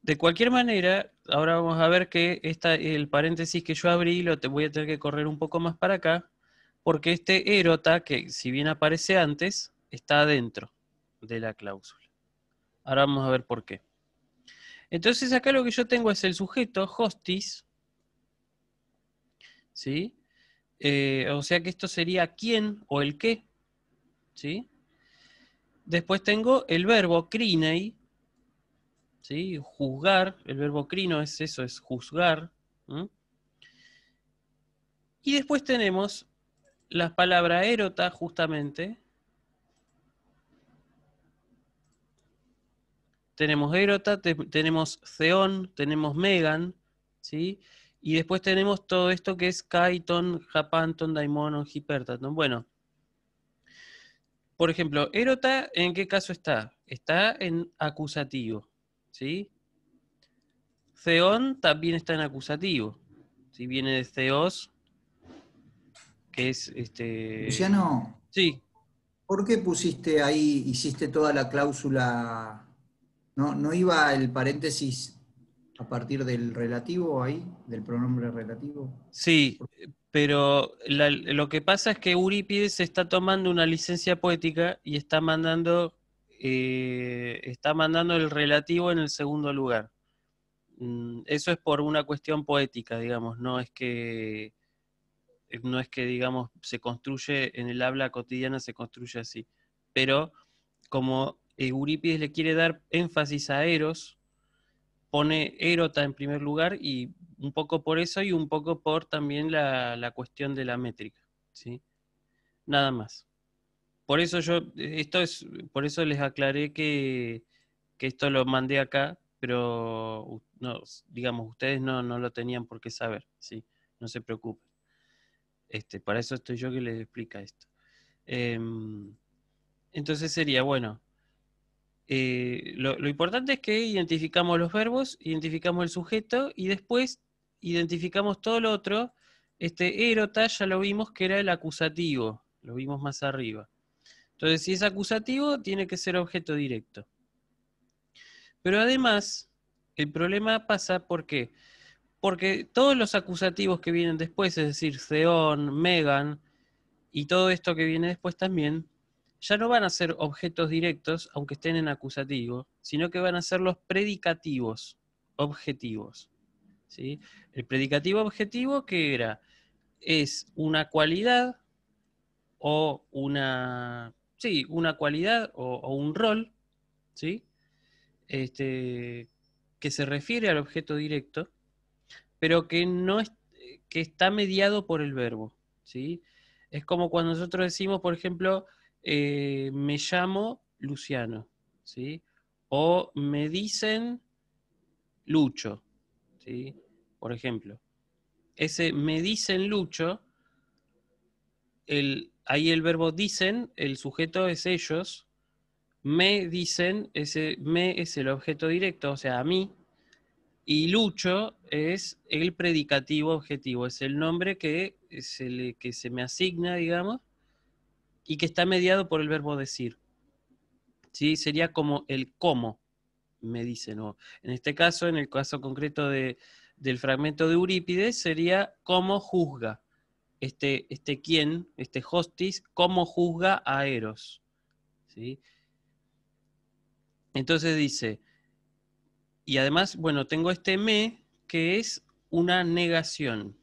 S1: de cualquier manera, ahora vamos a ver que el paréntesis que yo abrí lo te voy a tener que correr un poco más para acá, porque este erota, que si bien aparece antes, está adentro de la cláusula. Ahora vamos a ver por qué. Entonces acá lo que yo tengo es el sujeto, hostis, ¿sí? Eh, o sea que esto sería quién o el qué, ¿sí? Después tengo el verbo crinei, ¿sí? Juzgar, el verbo crino es eso, es juzgar. Y después tenemos la palabra erota, justamente. Tenemos erota, tenemos zeón, tenemos megan, ¿sí? Y después tenemos todo esto que es kaiton, japanton, daimonon, hipertaton. Bueno, por ejemplo, erota, ¿en qué caso está? Está en acusativo, ¿sí? feón también está en acusativo. Si viene de Theos, que es este. Luciano. Sí. ¿Por qué pusiste ahí, hiciste toda la cláusula? ¿No, no iba el paréntesis a partir del relativo ahí, del pronombre relativo? Sí, pero lo que pasa es que Eurípides está tomando una licencia poética y está mandando, eh, está mandando el relativo en el segundo lugar. Mm, eso es por una cuestión poética, digamos, no es que no es que digamos se construye en el habla cotidiana se construye así, pero como Eurípides eh, le quiere dar énfasis a Eros, pone Erota en primer lugar y un poco por eso y un poco por también la, cuestión de la métrica, ¿sí? Nada más. Por eso yo, esto es, por eso les aclaré que, que esto lo mandé acá, pero no, digamos, ustedes no, no, lo tenían por qué saber, ¿sí? No se preocupen. Este, para eso estoy yo que les explica esto. Em, entonces sería, bueno, eh, lo, importante es que identificamos los verbos, identificamos el sujeto y después identificamos todo lo otro. Este erota ya lo vimos que era el acusativo, lo vimos más arriba. Entonces, si es acusativo, tiene que ser objeto directo. Pero además, el problema pasa Porque todos los acusativos que vienen después, es decir, Zeon, Megan y todo esto que viene después también, ya no van a ser objetos directos, aunque estén en acusativo, sino que van a ser los predicativos objetivos. ¿sí? El predicativo objetivo, que era? Es una cualidad o una, sí, una cualidad o, un rol, ¿sí? Este, que se refiere al objeto directo, pero que no es, que está mediado por el verbo, ¿sí? Es como cuando nosotros decimos, por ejemplo, eh, me llamo Luciano, ¿sí? O me dicen Lucho, ¿sí? Por ejemplo. Ese me dicen Lucho, ahí el verbo dicen, el sujeto es ellos, me dicen, ese me es el objeto directo, o sea, a mí, y Lucho es el predicativo objetivo, es el nombre que que se me asigna, digamos, y que está mediado por el verbo decir. ¿Sí? Sería como el cómo, me dicen. no. en este caso, en el caso concreto de, del fragmento de Eurípides, sería cómo juzga. Este, este quién, este hostis, cómo juzga a Eros. ¿Sí? Entonces dice, y además, bueno, tengo este me que es una negación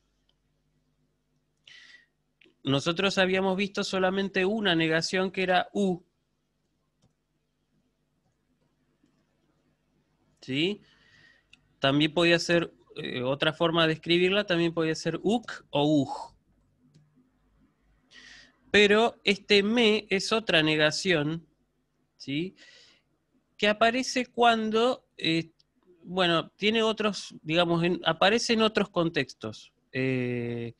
S1: nosotros habíamos visto solamente una negación que era U. ¿Sí? También podía ser, eh, otra forma de escribirla también podía ser UC o UJ. Pero este me es otra negación, ¿sí? Que aparece cuando, eh, bueno, tiene otros, digamos, aparece en otros contextos. Eh,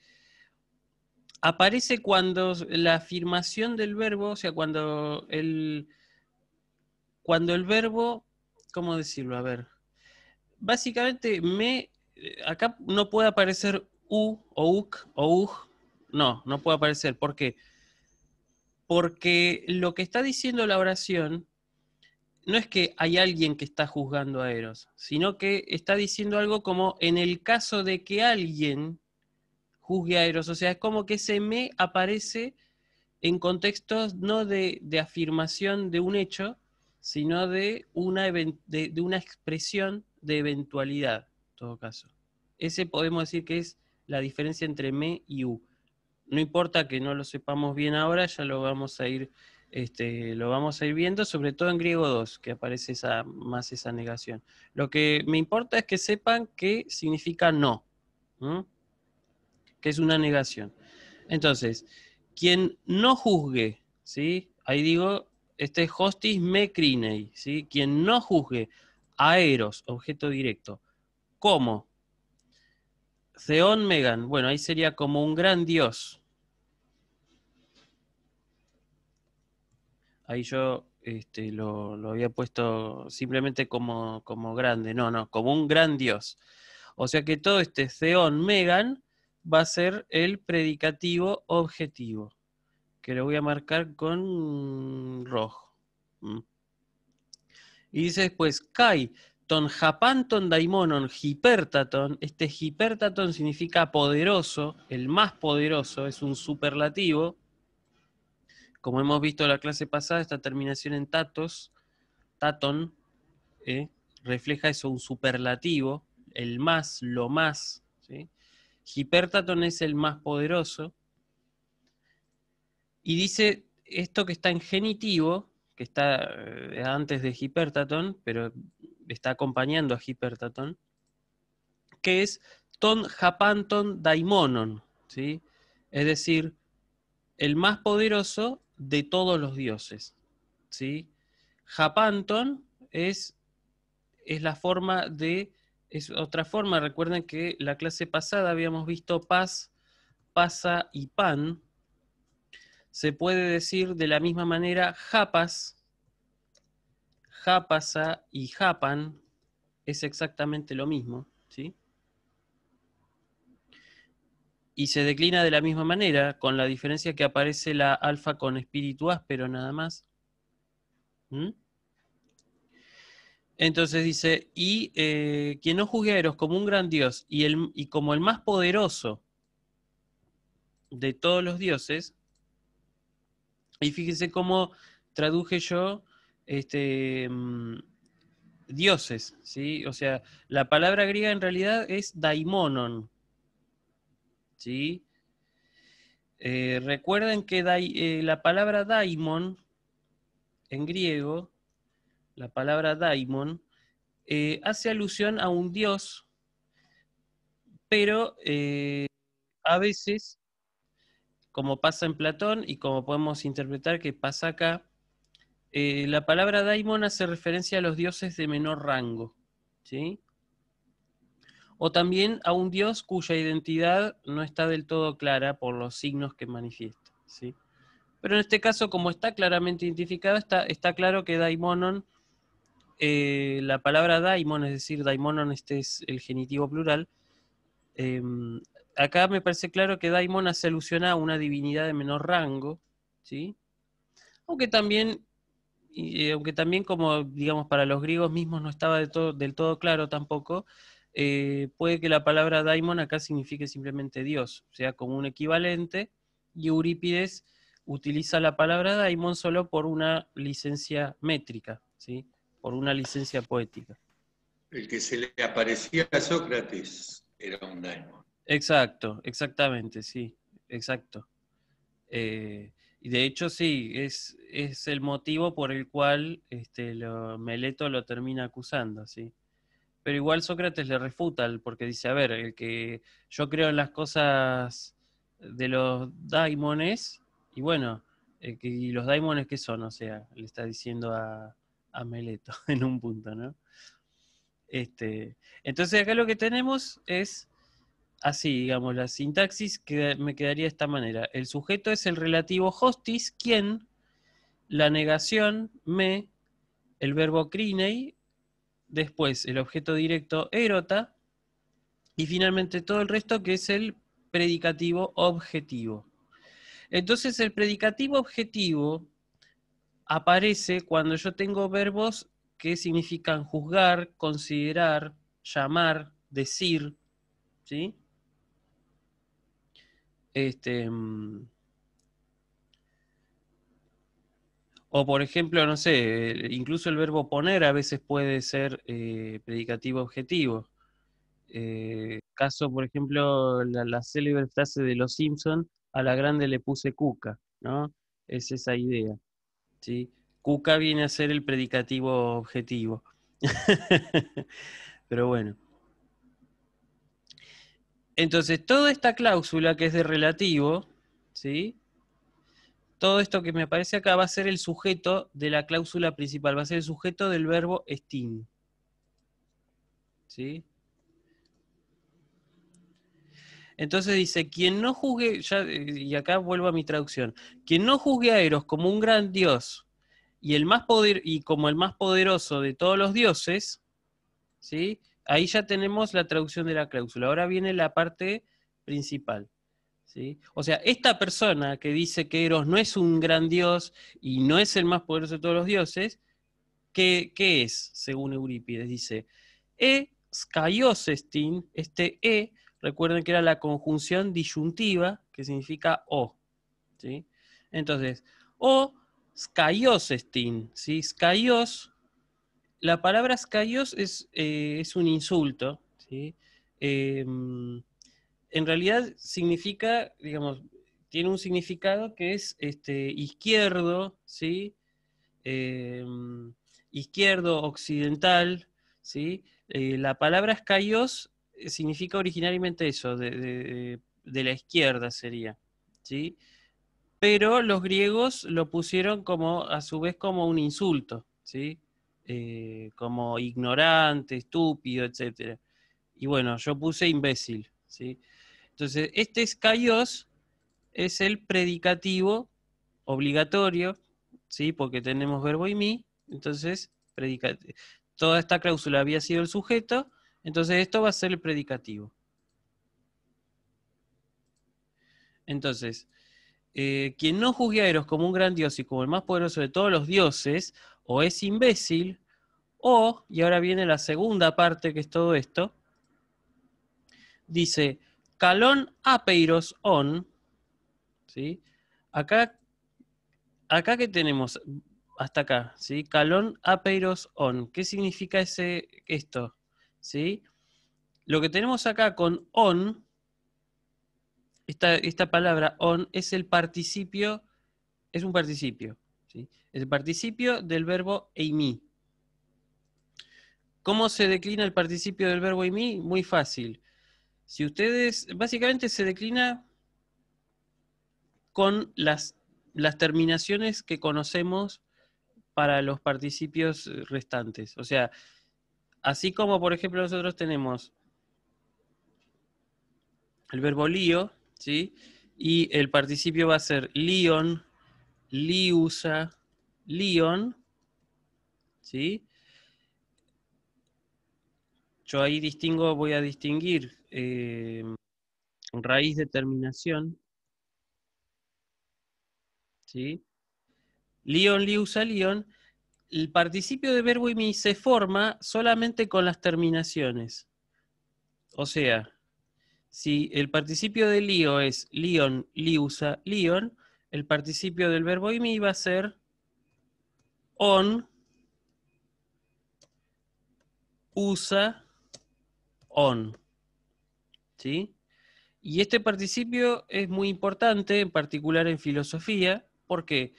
S1: aparece cuando la afirmación del verbo, o sea, cuando el, cuando el verbo, ¿cómo decirlo? A ver, básicamente me, eh, acá no puede aparecer u o uk o uj, no, no puede aparecer. ¿Por qué? Porque lo que está diciendo la oración no es que hay alguien que está juzgando a Eros, sino que está diciendo algo como en el caso de que alguien juzgue a O sea, es como que ese me aparece en contextos no de, afirmación de un hecho, sino de una, de, una expresión de eventualidad, en todo caso. Ese podemos decir que es la diferencia entre me y u. No importa que no lo sepamos bien ahora, ya lo vamos a ir, este, lo vamos a ir viendo, sobre todo en griego 2, que aparece esa, más esa negación. Lo que me importa es que sepan que significa no que es una negación. Entonces, quien no juzgue, ¿sí? Ahí digo, este es hostis me crinei, Quien no juzgue a Eros, objeto directo, como Theon Megan, bueno, ahí sería como un gran dios. Ahí yo este, lo, había puesto simplemente como, como grande, no, no, como un gran dios. O sea que todo este Theon Megan va a ser el predicativo objetivo, que lo voy a marcar con rojo. Mm. Y dice después, Kai, ton japanton daimonon hipertaton. Este hipertaton significa poderoso, el más poderoso, es un superlativo. Como hemos visto en la clase pasada, esta terminación en tatos, taton, eh, refleja eso, un superlativo, el más, lo más, Hipertatón es el más poderoso. Y dice esto que está en genitivo, que está eh, antes de Hipertatón, pero está acompañando a Hipertatón, que es Ton Japanton Daimonon, ¿sí? es decir, el más poderoso de todos los dioses. ¿sí? Japanton es, es la forma de es otra forma. Recuerden que la clase pasada habíamos visto paz, pasa y pan. Se puede decir de la misma manera japas, japasa y japan. Es exactamente lo mismo. ¿sí? Y se declina de la misma manera, con la diferencia que aparece la alfa con espíritu pero nada más. ¿Mm? Entonces dice, y eh, quien no juzgue a como un gran dios y, el, y como el más poderoso de todos los dioses, y fíjense cómo traduje yo este, mm, dioses, ¿sí? O sea, la palabra griega en realidad es daimonon, ¿sí? Eh, recuerden que eh, la palabra daimon en griego la palabra daimon, eh, hace alusión a un dios, pero eh, a veces, como pasa en Platón y como podemos interpretar que pasa acá, eh, la palabra daimon hace referencia a los dioses de menor rango, ¿sí? O también a un dios cuya identidad no está del todo clara por los signos que manifiesta, ¿sí? Pero en este caso, como está claramente identificado, está, está claro que daimonon eh, la palabra daimon, es decir, daimonon, este es el genitivo plural, em, acá me parece claro que daimon hace alusiona a una divinidad de menor rango, ¿sí? Aunque también, eh, aunque también como, digamos, para los griegos mismos no estaba del todo claro tampoco, eh, puede que la palabra daimon acá signifique simplemente Dios, o sea, como un equivalente, y Eurípides utiliza la palabra daimon solo por una licencia métrica, ¿sí? por una licencia poética. El que se le aparecía a Sócrates era un daimon. Exacto, exactamente, sí, exacto. Eh, y de hecho, sí, es, es, el motivo por el cual este, Meleto lo termina acusando, sí. Pero igual Sócrates le refuta, porque dice, a ver, el que yo creo en las cosas de los daimones, y bueno, eh, y los daimones qué son, o sea, le está diciendo a, Ameleto, en un punto, ¿no? Este, entonces acá lo que tenemos es así, digamos, la sintaxis que me quedaría de esta manera. El sujeto es el relativo hostis, quien, la negación, me, el verbo crinei, después el objeto directo erota, y finalmente todo el resto que es el predicativo objetivo. Entonces el predicativo objetivo aparece cuando yo tengo verbos que significan juzgar, considerar, llamar, decir, este, mm, o por ejemplo, no sé, incluso el verbo poner a veces puede ser eh, predicativo objetivo. Eh, caso, por ejemplo, la, célebre frase de Los Simpson, a la grande le puse cuca, ¿no? Es esa idea. ¿sí? Cuca viene a ser el predicativo objetivo. Pero bueno. Entonces, toda esta cláusula que es de relativo, ¿sí? Todo esto que me aparece acá va a ser el sujeto de la cláusula principal, va a ser el sujeto del verbo estin. ¿Sí? Entonces dice, quien no juzgue, eh, y acá vuelvo a mi traducción, quien no juzgue a Eros como un gran dios y, el más poder, y como el más poderoso de todos los dioses, ¿sí? ahí ya tenemos la traducción de la cláusula. Ahora viene la parte principal. O sea, esta persona que dice que Eros no es un gran dios y no es el más poderoso de todos los dioses, ¿qué, qué es, según Eurípides? Dice, E, skaiosestin, este E Recuerden que era la conjunción disyuntiva, que significa o. ¿sí? Entonces, o scayos. ¿sí? la palabra skaios es, eh, es un insulto. ¿sí? Em, en realidad significa, digamos, tiene un significado que es este, izquierdo, ¿sí? Em, izquierdo occidental, ¿sí? Eh, la palabra es eh, significa originariamente eso, de, la izquierda sería, ¿sí? Pero los griegos lo pusieron como, a su vez, como un insulto, ¿sí? Eh, como ignorante, estúpido, etc. Y bueno, yo puse imbécil, ¿sí? Entonces, este escayos es el predicativo obligatorio, ¿sí? Porque tenemos verbo y mí, entonces, toda esta cláusula había sido el sujeto, entonces esto va a ser el predicativo. Entonces, eh, quien no juzgue a Eros como un gran dios y como el más poderoso de todos los dioses, o es imbécil, o, y ahora viene la segunda parte que es todo esto, dice, calón apeiros on, ¿sí? Acá, acá que tenemos, hasta acá, ¿sí? Calón apeiros on, ¿qué significa ese, esto? ¿sí? Lo que tenemos acá con on, esta, esta palabra on, es el participio, es un participio, ¿sí? Es el participio del verbo eimi. ¿Cómo se declina el participio del verbo eimi? Muy fácil. Si ustedes, básicamente se declina con las, las terminaciones que conocemos para los participios restantes. O sea, Así como, por ejemplo, nosotros tenemos el verbo lío, ¿sí? Y el participio va a ser lion, liusa, lion, ¿sí? Yo ahí distingo, voy a distinguir eh, raíz de terminación, ¿sí? Lion, liusa, lion, el participio de verbo IMI se forma solamente con las terminaciones. O sea, si el participio de lío es lion, liusa, lion, el participio del verbo y IMI va a ser on, usa, on. ¿Sí? Y este participio es muy importante, en particular en filosofía. ¿Por qué?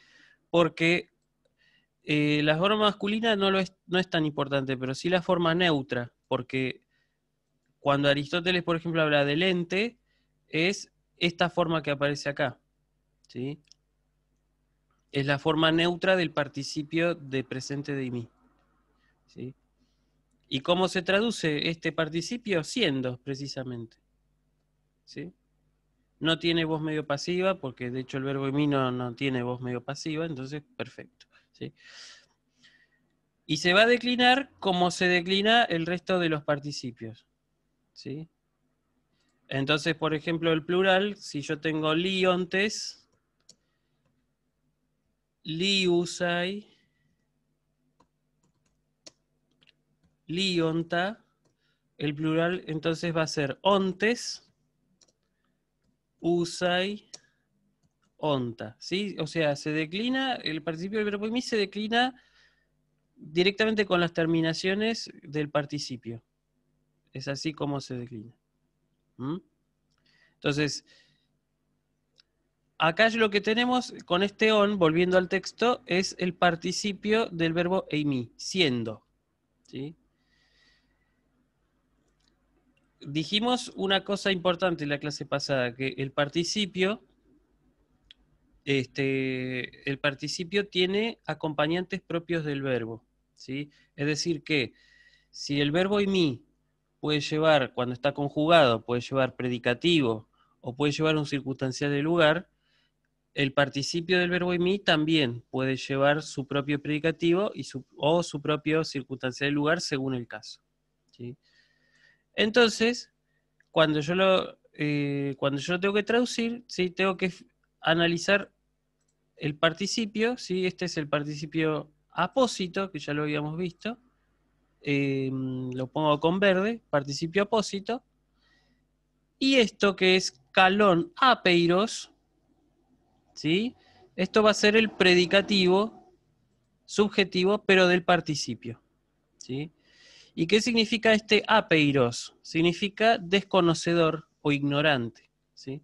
S1: Porque eh, la forma masculina no, lo es, no es tan importante, pero sí la forma neutra, porque cuando Aristóteles, por ejemplo, habla del ente, es esta forma que aparece acá. ¿sí? Es la forma neutra del participio de presente de mí. ¿sí? ¿Y cómo se traduce este participio? Siendo, precisamente. ¿sí? No tiene voz medio pasiva, porque de hecho el verbo en mí no tiene voz medio pasiva, entonces perfecto. Y se va a declinar como se declina el resto de los participios. ¿sí? Entonces, por ejemplo, el plural, si yo tengo liontes, liusai, lionta, el plural entonces va a ser ontes, usai, onta, ¿sí? O sea, se declina, el participio del verbo mi se declina directamente con las terminaciones del participio. Es así como se declina. Entonces, acá lo que tenemos con este on, volviendo al texto, es el participio del verbo eimi, siendo. Dijimos una cosa importante en la clase pasada, que el participio este, el participio tiene acompañantes propios del verbo. ¿sí? Es decir, que si el verbo y mi puede llevar, cuando está conjugado, puede llevar predicativo o puede llevar un circunstancial de lugar, el participio del verbo y mí también puede llevar su propio predicativo y su, o su propio circunstancial de lugar según el caso. Entonces, cuando yo, lo, eh, cuando yo tengo que traducir, ¿sí? tengo que analizar el participio, ¿sí? este es el participio apósito, que ya lo habíamos visto, eh, lo pongo con verde, participio apósito, y esto que es calón apeiros, ¿sí? esto va a ser el predicativo subjetivo, pero del participio. ¿sí? ¿Y qué significa este apeiros? Significa desconocedor o ignorante. ¿sí?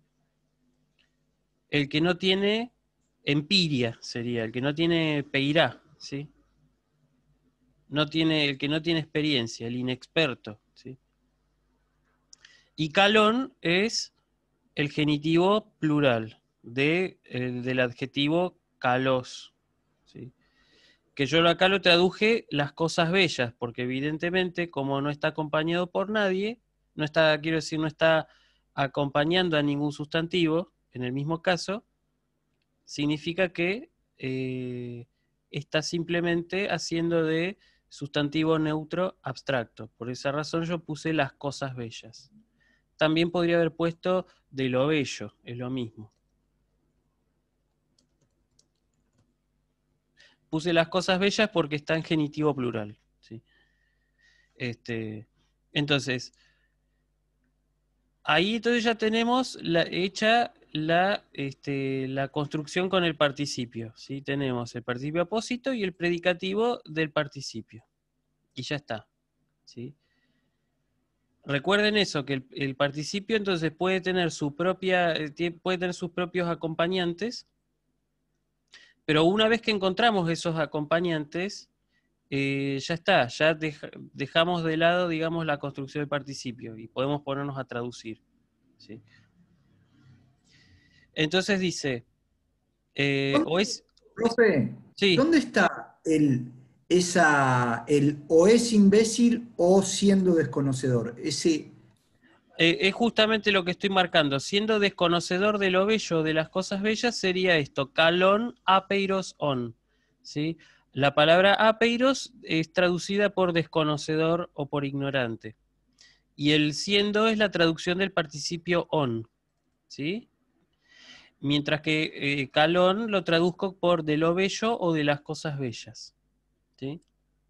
S1: el que no tiene empiria, sería, el que no tiene peirá, ¿sí? No tiene, el que no tiene experiencia, el inexperto, ¿sí? Y calón es el genitivo plural de, eh, del adjetivo calos, ¿sí? que yo acá lo traduje las cosas bellas, porque evidentemente como no está acompañado por nadie, no está, quiero decir, no está acompañando a ningún sustantivo, en el mismo caso, significa que eh, está simplemente haciendo de sustantivo neutro abstracto. Por esa razón yo puse las cosas bellas. También podría haber puesto de lo bello, es lo mismo. Puse las cosas bellas porque está en genitivo plural. ¿sí? Este, entonces, ahí entonces ya tenemos la, hecha la, este, la construcción con el participio. ¿sí? Tenemos el participio apósito y el predicativo del participio. Y ya está. ¿sí? Recuerden eso, que el, participio entonces puede tener, su propia, eh, puede tener sus propios acompañantes, pero una vez que encontramos esos acompañantes, eh, ya está, ya dejamos de lado, digamos, la construcción del participio y podemos ponernos a traducir. ¿sí? Entonces dice, eh, es... ¿dónde está el, esa, el o es imbécil o siendo desconocedor? Ese... Eh, es justamente lo que estoy marcando. Siendo desconocedor de lo bello, de las cosas bellas, sería esto, calón apeiros on. ¿sí? La palabra apeiros es traducida por desconocedor o por ignorante. Y el siendo es la traducción del participio on. ¿Sí? mientras que eh, calón lo traduzco por de lo bello o de las cosas bellas. ¿sí?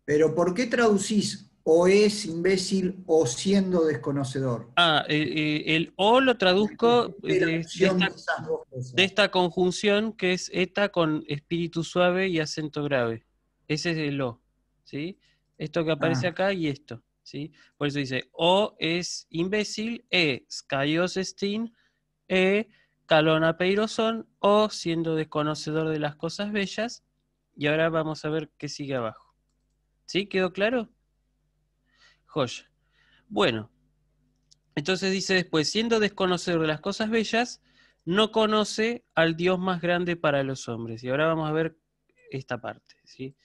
S1: Pero ¿por qué traducís o es imbécil o siendo desconocedor? Ah, eh, eh, el o lo traduzco de, esta, conjunción que es eta con espíritu suave y acento grave. Ese es el o, ¿sí? Esto que aparece ah. acá y esto, ¿sí? Por eso dice o es imbécil, e, steam e, Calona Peirozón o siendo desconocedor de las cosas bellas. Y ahora vamos a ver qué sigue abajo. ¿Sí? ¿Quedó claro? Joya. Bueno, entonces dice después, siendo desconocedor de las cosas bellas, no conoce al Dios más grande para los hombres. Y ahora vamos a ver esta parte. ¿sí?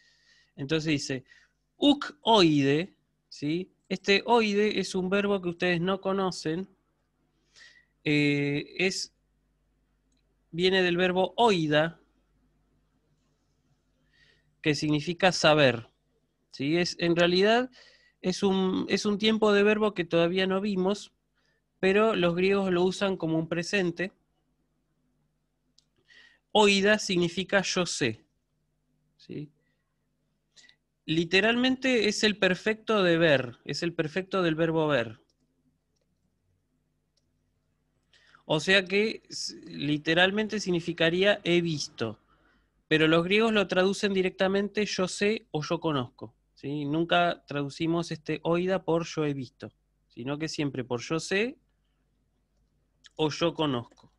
S1: Entonces dice, uk oide, ¿sí? este oide es un verbo que ustedes no conocen, eh, es viene del verbo oida, que significa saber. ¿sí? Es, en realidad es un, es un tiempo de verbo que todavía no vimos, pero los griegos lo usan como un presente. Oida significa yo sé. Literalmente es el perfecto de ver, es el perfecto del verbo ver. O sea que literalmente significaría he visto. Pero los griegos lo traducen directamente yo sé o yo conozco. ¿sí? Nunca traducimos este oida por yo he visto, sino que siempre por yo sé o yo conozco.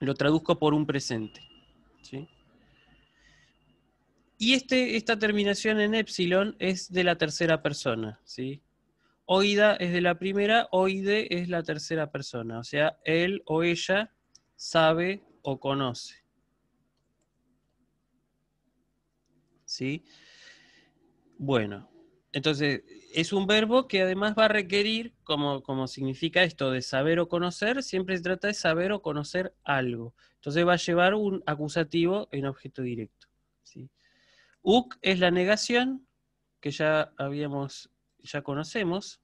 S1: Lo traduzco por un presente. ¿sí? Y este, esta terminación en epsilon es de la tercera persona, ¿sí? Oida es de la primera, oide es la tercera persona, o sea, él o ella sabe o conoce. ¿Sí? Bueno, entonces es un verbo que además va a requerir, como, como significa esto de saber o conocer, siempre se trata de saber o conocer algo. Entonces va a llevar un acusativo en objeto directo. Uc es la negación, que ya habíamos ya conocemos.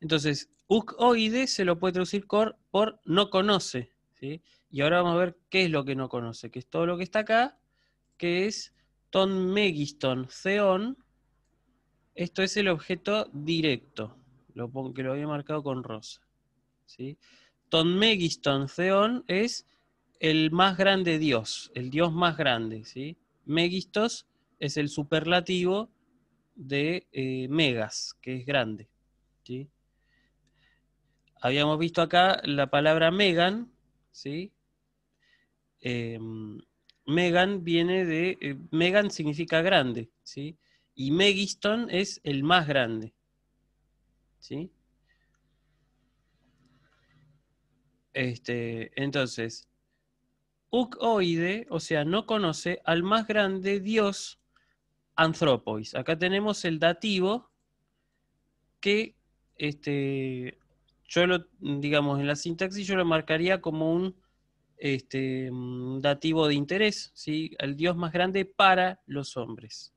S1: Entonces, ukhoide se lo puede traducir por, no conoce. Y ahora vamos a ver qué es lo que no conoce, que es todo lo que está acá, que es ton megiston ceón Esto es el objeto directo, lo, que lo había marcado con rosa. ¿sí? Ton megiston ceón es el más grande Dios, el Dios más grande. Megistos es el superlativo de eh, megas, que es grande. Habíamos visto acá la palabra megan, ¿sí? Em, megan viene de, eh, megan significa grande, ¿sí? Y Megiston es el más grande, ¿sí? Este, entonces, Uc oide, o sea, no conoce al más grande Dios anthropois. Acá tenemos el dativo que este, yo lo, digamos, en la sintaxis yo lo marcaría como un este, dativo de interés, ¿sí? El Dios más grande para los hombres,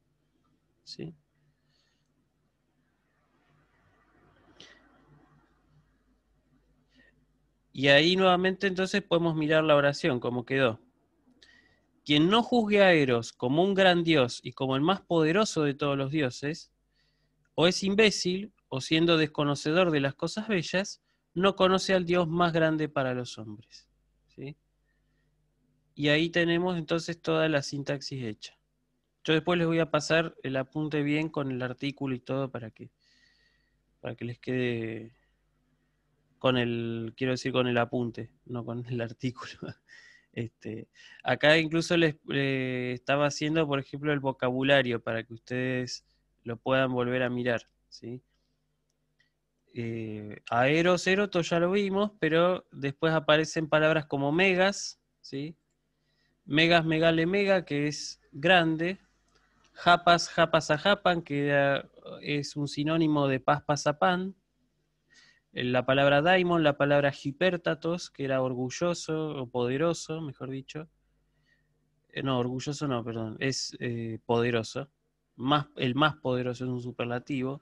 S1: ¿sí? Y ahí nuevamente entonces podemos mirar la oración, cómo quedó. Quien no juzgue a Eros como un gran dios y como el más poderoso de todos los dioses, o es imbécil, o siendo desconocedor de las cosas bellas, no conoce al dios más grande para los hombres. ¿sí? Y ahí tenemos entonces toda la sintaxis hecha. Yo después les voy a pasar el apunte bien con el artículo y todo para que, para que les quede con el, quiero decir, con el apunte, no con el artículo. Este, acá incluso les eh, estaba haciendo, por ejemplo, el vocabulario para que ustedes lo puedan volver a mirar. ¿sí? Eh, ya lo vimos, pero después aparecen palabras como megas, megas, megale, mega, que es grande, japas, japas a japan, que es un sinónimo de paz, pasapan, eh, la palabra daimon, la palabra hipertatos, que era orgulloso o poderoso, mejor dicho. Eh, no, orgulloso no, perdón, es eh, poderoso. Más, el más poderoso es un superlativo.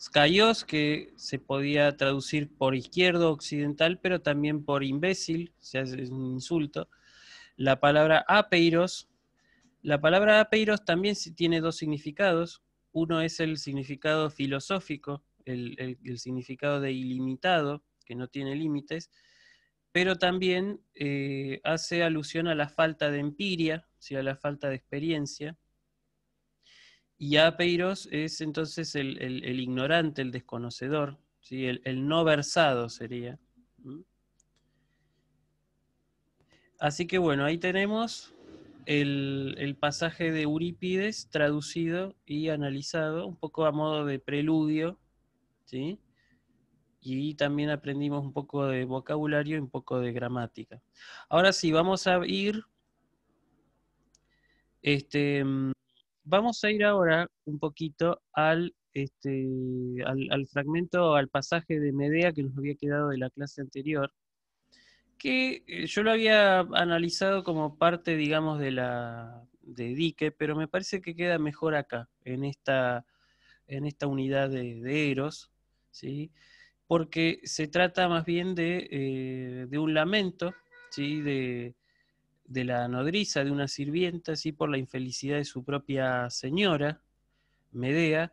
S1: Skyos, que se podía traducir por izquierdo occidental, pero también por imbécil, o sea, es un insulto. La palabra apeiros. La palabra apeiros también tiene dos significados. Uno es el significado filosófico, el, significado de ilimitado, que no tiene límites, pero también eh, hace alusión a la falta de empiria, a la falta de experiencia. Y apeiros es entonces el, ignorante, el desconocedor, ¿sí? el, no versado sería. Así que bueno, ahí tenemos el, pasaje de Eurípides traducido y analizado, un poco a modo de preludio y también aprendimos un poco de vocabulario y un poco de gramática. Ahora sí, vamos a ir... Este, mm, vamos a ir ahora un poquito al, este, al, fragmento, al pasaje de Medea que nos había quedado de la clase anterior que eh, yo lo había analizado como parte, digamos, de la de Dike, pero me parece que queda mejor acá, en esta, en esta unidad de, de Eros, ¿sí? porque se trata más bien de, eh, un lamento ¿sí? de, la nodriza, de una sirvienta, por la infelicidad de su propia señora, Medea.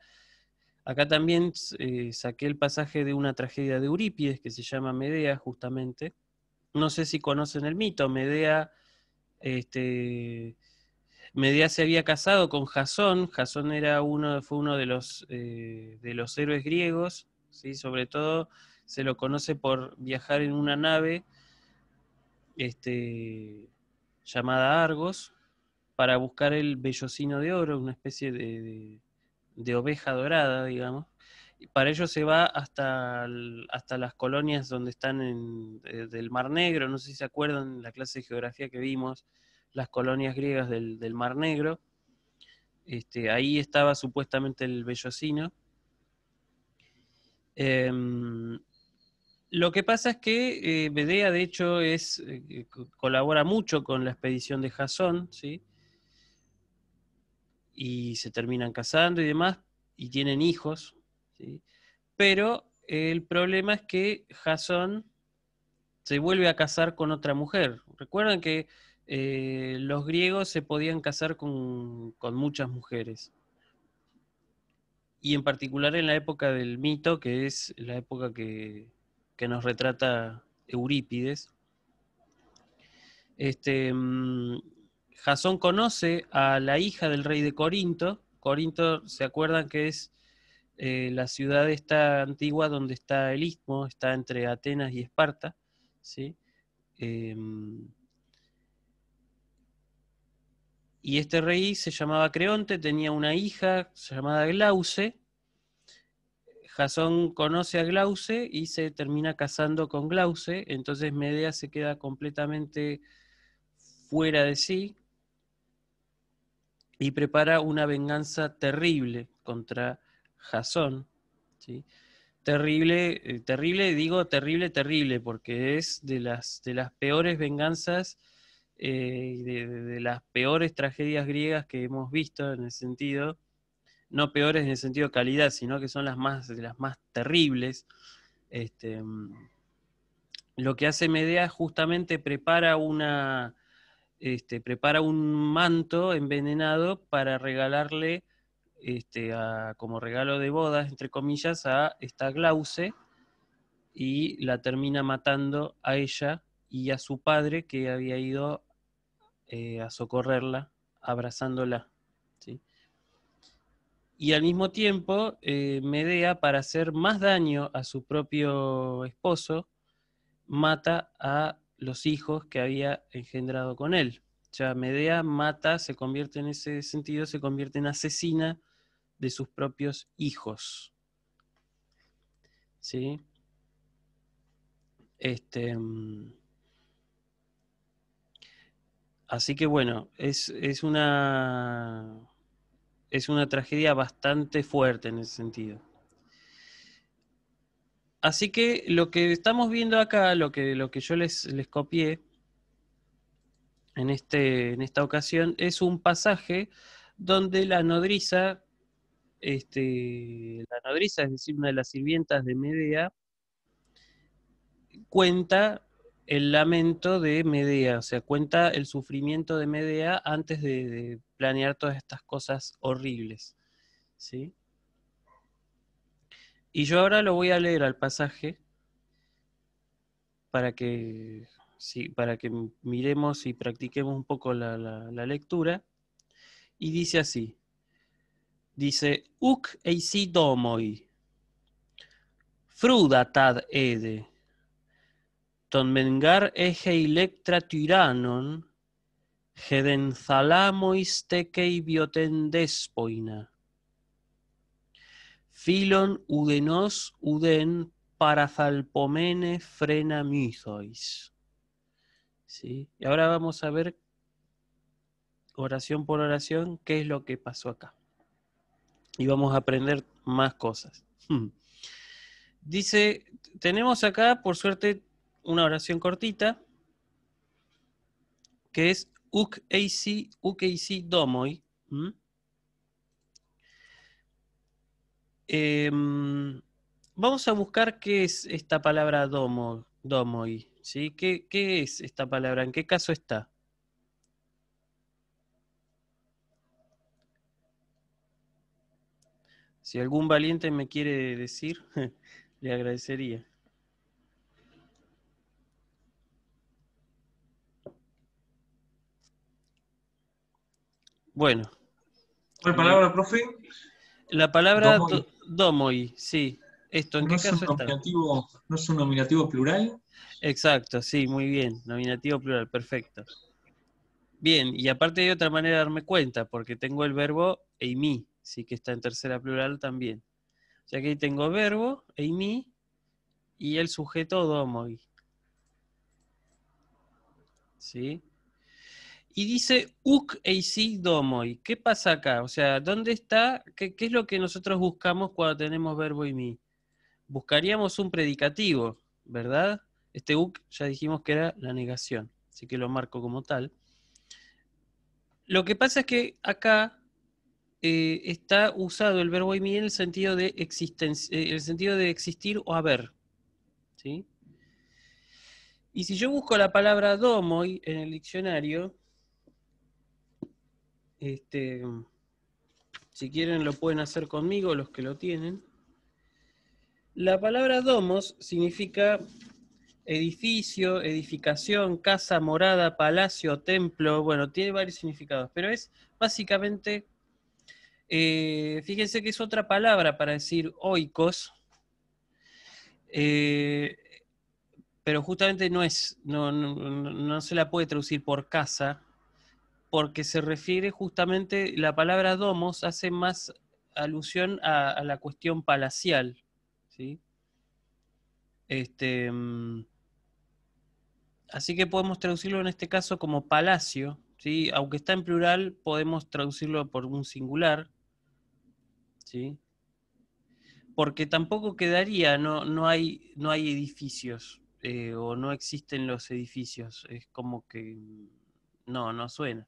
S1: Acá también eh, saqué el pasaje de una tragedia de Eurípides que se llama Medea, justamente. No sé si conocen el mito, Medea... Este, Medea se había casado con Jasón, Jasón era uno, fue uno de los eh, héroes griegos, sobre todo se lo conoce por viajar en una nave este, llamada Argos para buscar el vellocino de oro, una especie de, de, oveja dorada, digamos. Y para ello se va hasta, hasta las colonias donde están en, eh, del Mar Negro, no sé si se acuerdan en la clase de geografía que vimos, las colonias griegas del, del Mar Negro. Este, ahí estaba supuestamente el vellocino Em, lo que pasa es que Bedea, eh, de hecho, es, eh, eh, colabora mucho con la expedición de Jason, ¿sí? Y se terminan casando y demás, y tienen hijos, Pero el problema es que Jason se vuelve a casar con otra mujer. Recuerden que los griegos se podían casar con, con muchas mujeres y en particular en la época del mito, que es la época que, nos retrata Eurípides. Este, mm, Jasón conoce a la hija del rey de Corinto. Corinto, ¿se acuerdan que es eh, la ciudad esta antigua donde está el istmo? Está entre Atenas y Esparta. ¿sí? Em, y este rey se llamaba Creonte, tenía una hija llamada Glauce. Jasón conoce a Glauce y se termina casando con Glauce, entonces Medea se queda completamente fuera de sí y prepara una venganza terrible contra Jasón. ¿sí? Terrible, eh, terrible, digo terrible, terrible, porque es de las, de las peores venganzas eh, de, las peores tragedias griegas que hemos visto en el sentido, no peores en el sentido de calidad, sino que son las más, las más terribles. Este, lo que hace Medea es justamente prepara una, este, prepara un manto envenenado para regalarle este, como regalo de bodas, entre comillas, a esta Glauce y la termina matando a ella y a su padre que había ido eh, a socorrerla, abrazándola. Y al mismo tiempo, eh, Medea, para hacer más daño a su propio esposo, mata a los hijos que había engendrado con él. O sea, Medea mata, se convierte en ese sentido, se convierte en asesina de sus propios hijos. ¿Sí? Este. Mm, Así que bueno, es, una, es una tragedia bastante fuerte en ese sentido. Así que lo que estamos viendo acá, lo que, lo que yo les, copié en, este, en esta ocasión, es un pasaje donde la nodriza, este, la nodriza, es decir, una de las sirvientas de Medea, cuenta el lamento de Medea, o sea, cuenta el sufrimiento de Medea antes de, planear todas estas cosas horribles. ¿sí? Y yo ahora lo voy a leer al pasaje para que, sí, para que miremos y practiquemos un poco la, lectura. Y dice así, dice, uc eisi domoi, fruda tad ede Tonbengar mengar eje electra tiranon, gedenzalamois tekei bioten despoina. Filon udenos uden parazalpomene frenamizois. ¿Sí? Y ahora vamos a ver oración por oración qué es lo que pasó acá. Y vamos a aprender más cosas. Dice, tenemos acá, por suerte, una oración cortita, que es uk eisi Domoi. Em, vamos a buscar qué es esta palabra domo, domoi. ¿sí? ¿Qué, ¿Qué es esta palabra? ¿En qué caso está? Si algún valiente me quiere decir, le agradecería. Bueno. ¿Cuál palabra, profe? La palabra domoi, sí. Esto, no es un Nominativo, ¿No es un nominativo plural? Exacto, sí, muy bien. Nominativo plural, perfecto. Bien, y aparte hay otra manera de darme cuenta, porque tengo el verbo eimi, sí que está en tercera plural también. O sea que ahí tengo verbo, eimi, y el sujeto domoi. ¿Sí? Y dice uc eisi y ¿Qué pasa acá? O sea, ¿dónde está? Qué, es lo que nosotros buscamos cuando tenemos verbo y mi? Buscaríamos un predicativo, ¿verdad? Este uc ya dijimos que era la negación, así que lo marco como tal. Lo que pasa es que acá eh, está usado el verbo y mi en el sentido de, eh, el sentido de existir o haber. ¿sí? Y si yo busco la palabra domoi en el diccionario, este, mm, si quieren lo pueden hacer conmigo los que lo tienen. La palabra domos significa edificio, edificación, casa, morada, palacio, templo, bueno, tiene varios significados, pero es básicamente, eh, fíjense que es otra palabra para decir oikos, eh, pero justamente no es, no, no se la puede traducir por casa, porque se refiere justamente, la palabra domos hace más alusión a, la cuestión palacial, ¿sí? Este, mm, así que podemos traducirlo en este caso como palacio, ¿sí? Aunque está en plural, podemos traducirlo por un singular, Porque tampoco quedaría, no, no, hay, no hay edificios, eh, o no existen los edificios, es como que mm, no, no suena.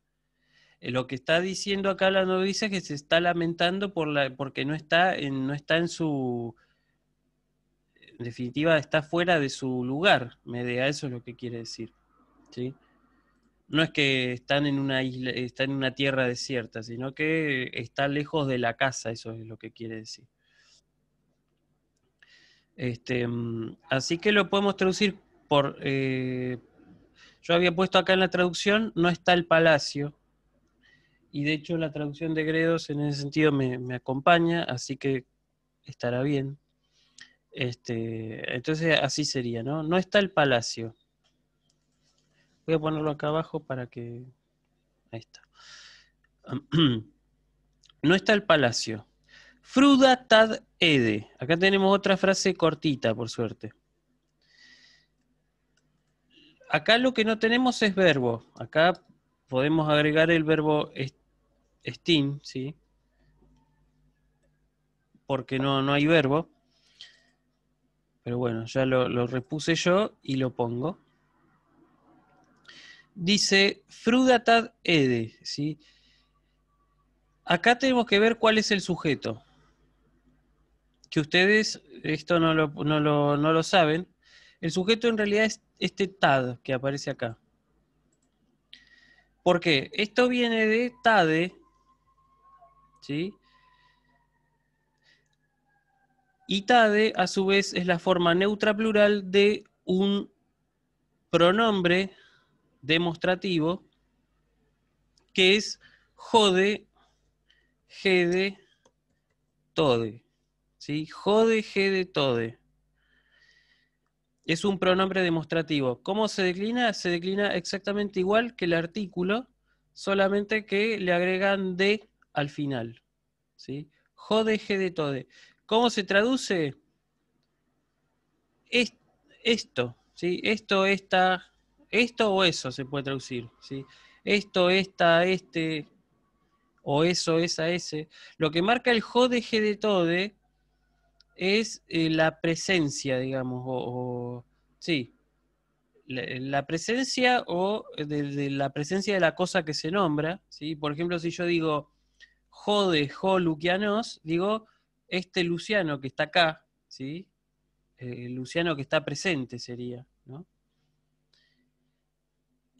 S1: Eh, lo que está diciendo acá la novicia es que se está lamentando por la, porque no está, en, no está en su, en definitiva, está fuera de su lugar. Medea, eso es lo que quiere decir. No es que están en una isla, está en una tierra desierta, sino que está lejos de la casa, eso es lo que quiere decir. Este, mm, así que lo podemos traducir por. Eh, yo había puesto acá en la traducción, no está el palacio, y de hecho la traducción de Gredos en ese sentido me, acompaña, así que estará bien. Este, entonces así sería, ¿no? No está el palacio. Voy a ponerlo acá abajo para que... Ahí está. No está el palacio. Fruda tad ede. Acá tenemos otra frase cortita, por suerte. Acá lo que no tenemos es verbo. Acá podemos agregar el verbo Steam, ¿sí? Porque no, no hay verbo. Pero bueno, ya lo, repuse yo y lo pongo. Dice frudatad ede, ¿sí? Acá tenemos que ver cuál es el sujeto. Que ustedes, esto no lo, no lo saben, el sujeto en realidad es este tad que aparece acá. ¿Por qué? Esto viene de tade, ¿sí? Y tade, a su vez, es la forma neutra plural de un pronombre demostrativo que es jode, gede, tode. ¿sí? Jode, gede, tode. Es un pronombre demostrativo. ¿Cómo se declina? Se declina exactamente igual que el artículo, solamente que le agregan de al final. ¿sí? Jode, de tode. ¿Cómo se traduce? esto, ¿sí? Esto, esta, esto o eso se puede traducir, ¿sí? Esto, esta, este, o eso, esa, ese. Lo que marca el jode, de tode es eh, la presencia, digamos, o, sí, la, presencia o eh, la presencia de la cosa que se nombra, ¿sí? Por ejemplo, si yo digo, jode jo lucianos, digo, este Luciano que está acá, ¿sí? El eh, Luciano que está presente sería, ¿no?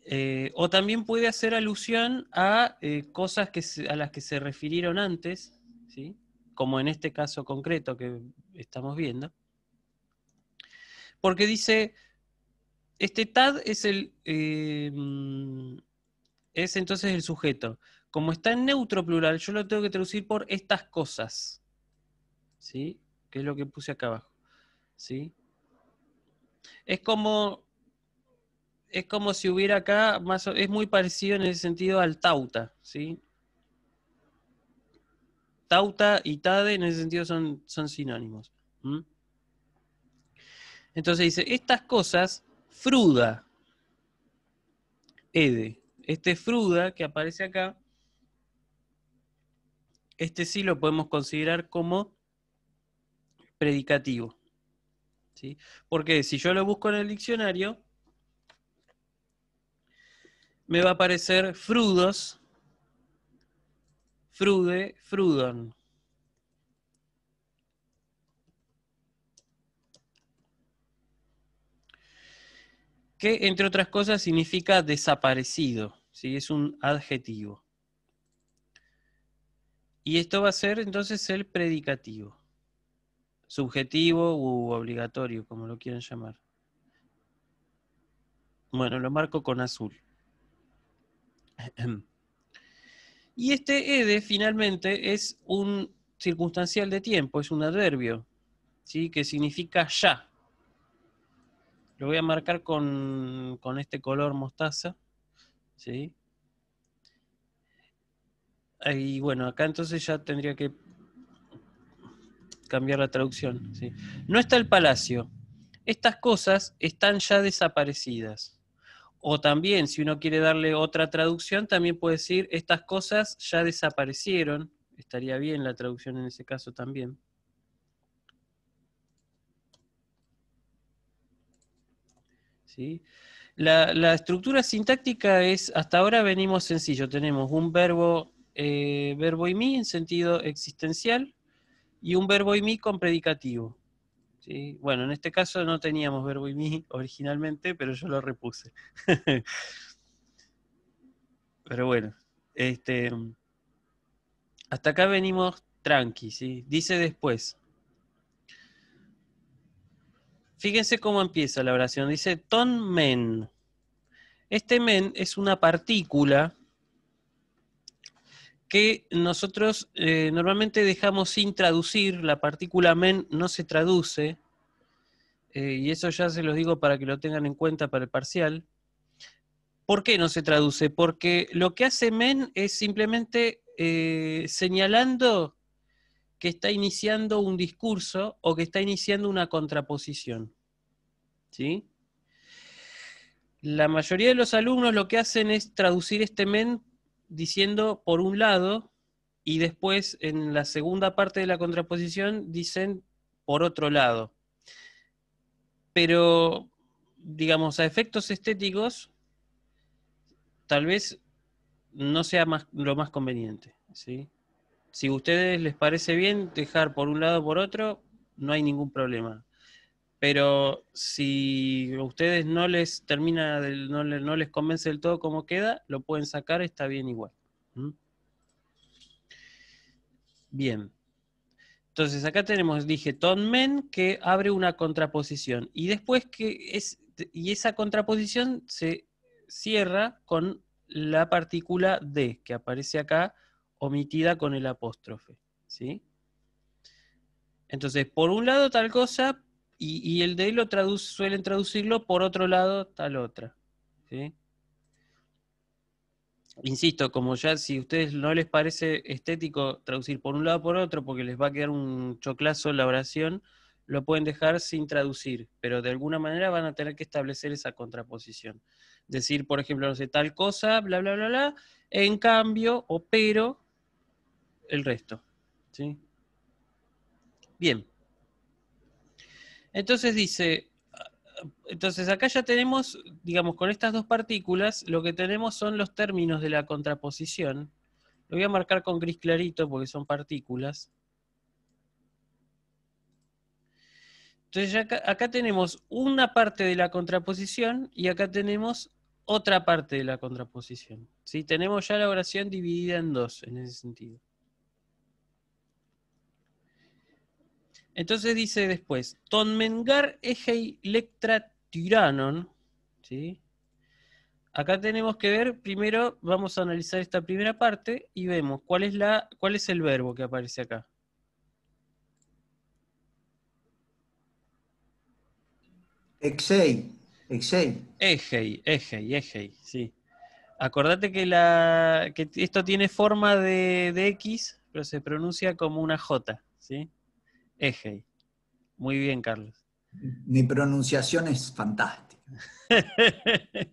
S1: Eh, o también puede hacer alusión a eh, cosas que a las que se refirieron antes, ¿sí? como en este caso concreto que estamos viendo. Porque dice, este tad es, el, mm, es entonces el sujeto como está en neutro plural, yo lo tengo que traducir por estas cosas. ¿Sí? Que es lo que puse acá abajo. ¿Sí? Es como. Es como si hubiera acá, más, es muy parecido en ese sentido al tauta, ¿sí? Tauta y tade en ese sentido son, son sinónimos. Entonces dice, estas cosas, fruda, ede, este fruda que aparece acá, este sí lo podemos considerar como predicativo. ¿sí? Porque si yo lo busco en el diccionario, me va a aparecer frudos, frude, frudon. que entre otras cosas significa desaparecido, ¿sí? es un adjetivo. Y esto va a ser entonces el predicativo, subjetivo u obligatorio, como lo quieran llamar. Bueno, lo marco con azul. Y este EDE finalmente es un circunstancial de tiempo, es un adverbio, ¿sí? que significa ya. Lo voy a marcar con, con este color mostaza. ¿sí? Y bueno, acá entonces ya tendría que cambiar la traducción. No está el palacio. Estas cosas están ya desaparecidas. O también, si uno quiere darle otra traducción, también puede decir, estas cosas ya desaparecieron. Estaría bien la traducción en ese caso también. ¿Sí? La, la, estructura sintáctica es, hasta ahora venimos sencillo, tenemos un verbo eh, verbo y mí en sentido existencial y un verbo y mí con predicativo. Bueno, en este caso no teníamos verbo y mí originalmente, pero yo lo repuse. pero bueno, este, hasta acá venimos tranqui, dice después. Fíjense cómo empieza la oración. Dice ton men. Este men es una partícula que nosotros eh, normalmente dejamos sin traducir, la partícula men no se traduce, eh, y eso ya se los digo para que lo tengan en cuenta para el parcial. ¿Por qué no se traduce? Porque lo que hace men es simplemente eh, señalando que está iniciando un discurso o que está iniciando una contraposición. ¿Sí? La mayoría de los alumnos lo que hacen es traducir este men diciendo por un lado y después en la segunda parte de la contraposición dicen por otro lado. Pero, digamos, a efectos estéticos, tal vez no sea lo más conveniente. Si a ustedes les parece bien dejar por un lado por otro, no hay ningún problema pero si a ustedes no les termina, no, les convence del todo cómo queda, lo pueden sacar, está bien igual. Bien. Entonces acá tenemos, dije, tonmen que abre una contraposición y después que es, y esa contraposición se cierra con la partícula de, que aparece acá omitida con el apóstrofe. ¿sí? Entonces, por un lado tal cosa, y, el de lo suelen traducirlo por otro lado, tal otra. Insisto, como ya si a ustedes no les parece estético traducir por un lado por otro, porque les va a quedar un choclazo la oración, lo pueden dejar sin traducir, pero de alguna manera van a tener que establecer esa contraposición. Decir, por ejemplo, no sé, tal cosa, bla, bla, bla, bla, en cambio, o pero, el resto. ¿sí? Bien. Entonces dice, entonces acá ya tenemos, digamos, con estas dos partículas, lo que tenemos son los términos de la contraposición. Lo voy a marcar con gris clarito porque son partículas. Entonces acá, tenemos una parte de la contraposición y acá tenemos otra parte de la contraposición. ¿sí? Tenemos ya la oración dividida en dos en ese sentido. Entonces dice después, Tonmengar ejei Lectra Tiranon, ¿sí? Acá tenemos que ver, primero vamos a analizar esta primera parte y vemos cuál es, la, cuál es el verbo que aparece acá. Ejei, ejei. Egei, ejei, sí. Acordate que, la, que esto tiene forma de X, pero se pronuncia como una J, ¿sí? Eje. Muy bien, Carlos. Mi pronunciación es fantástica.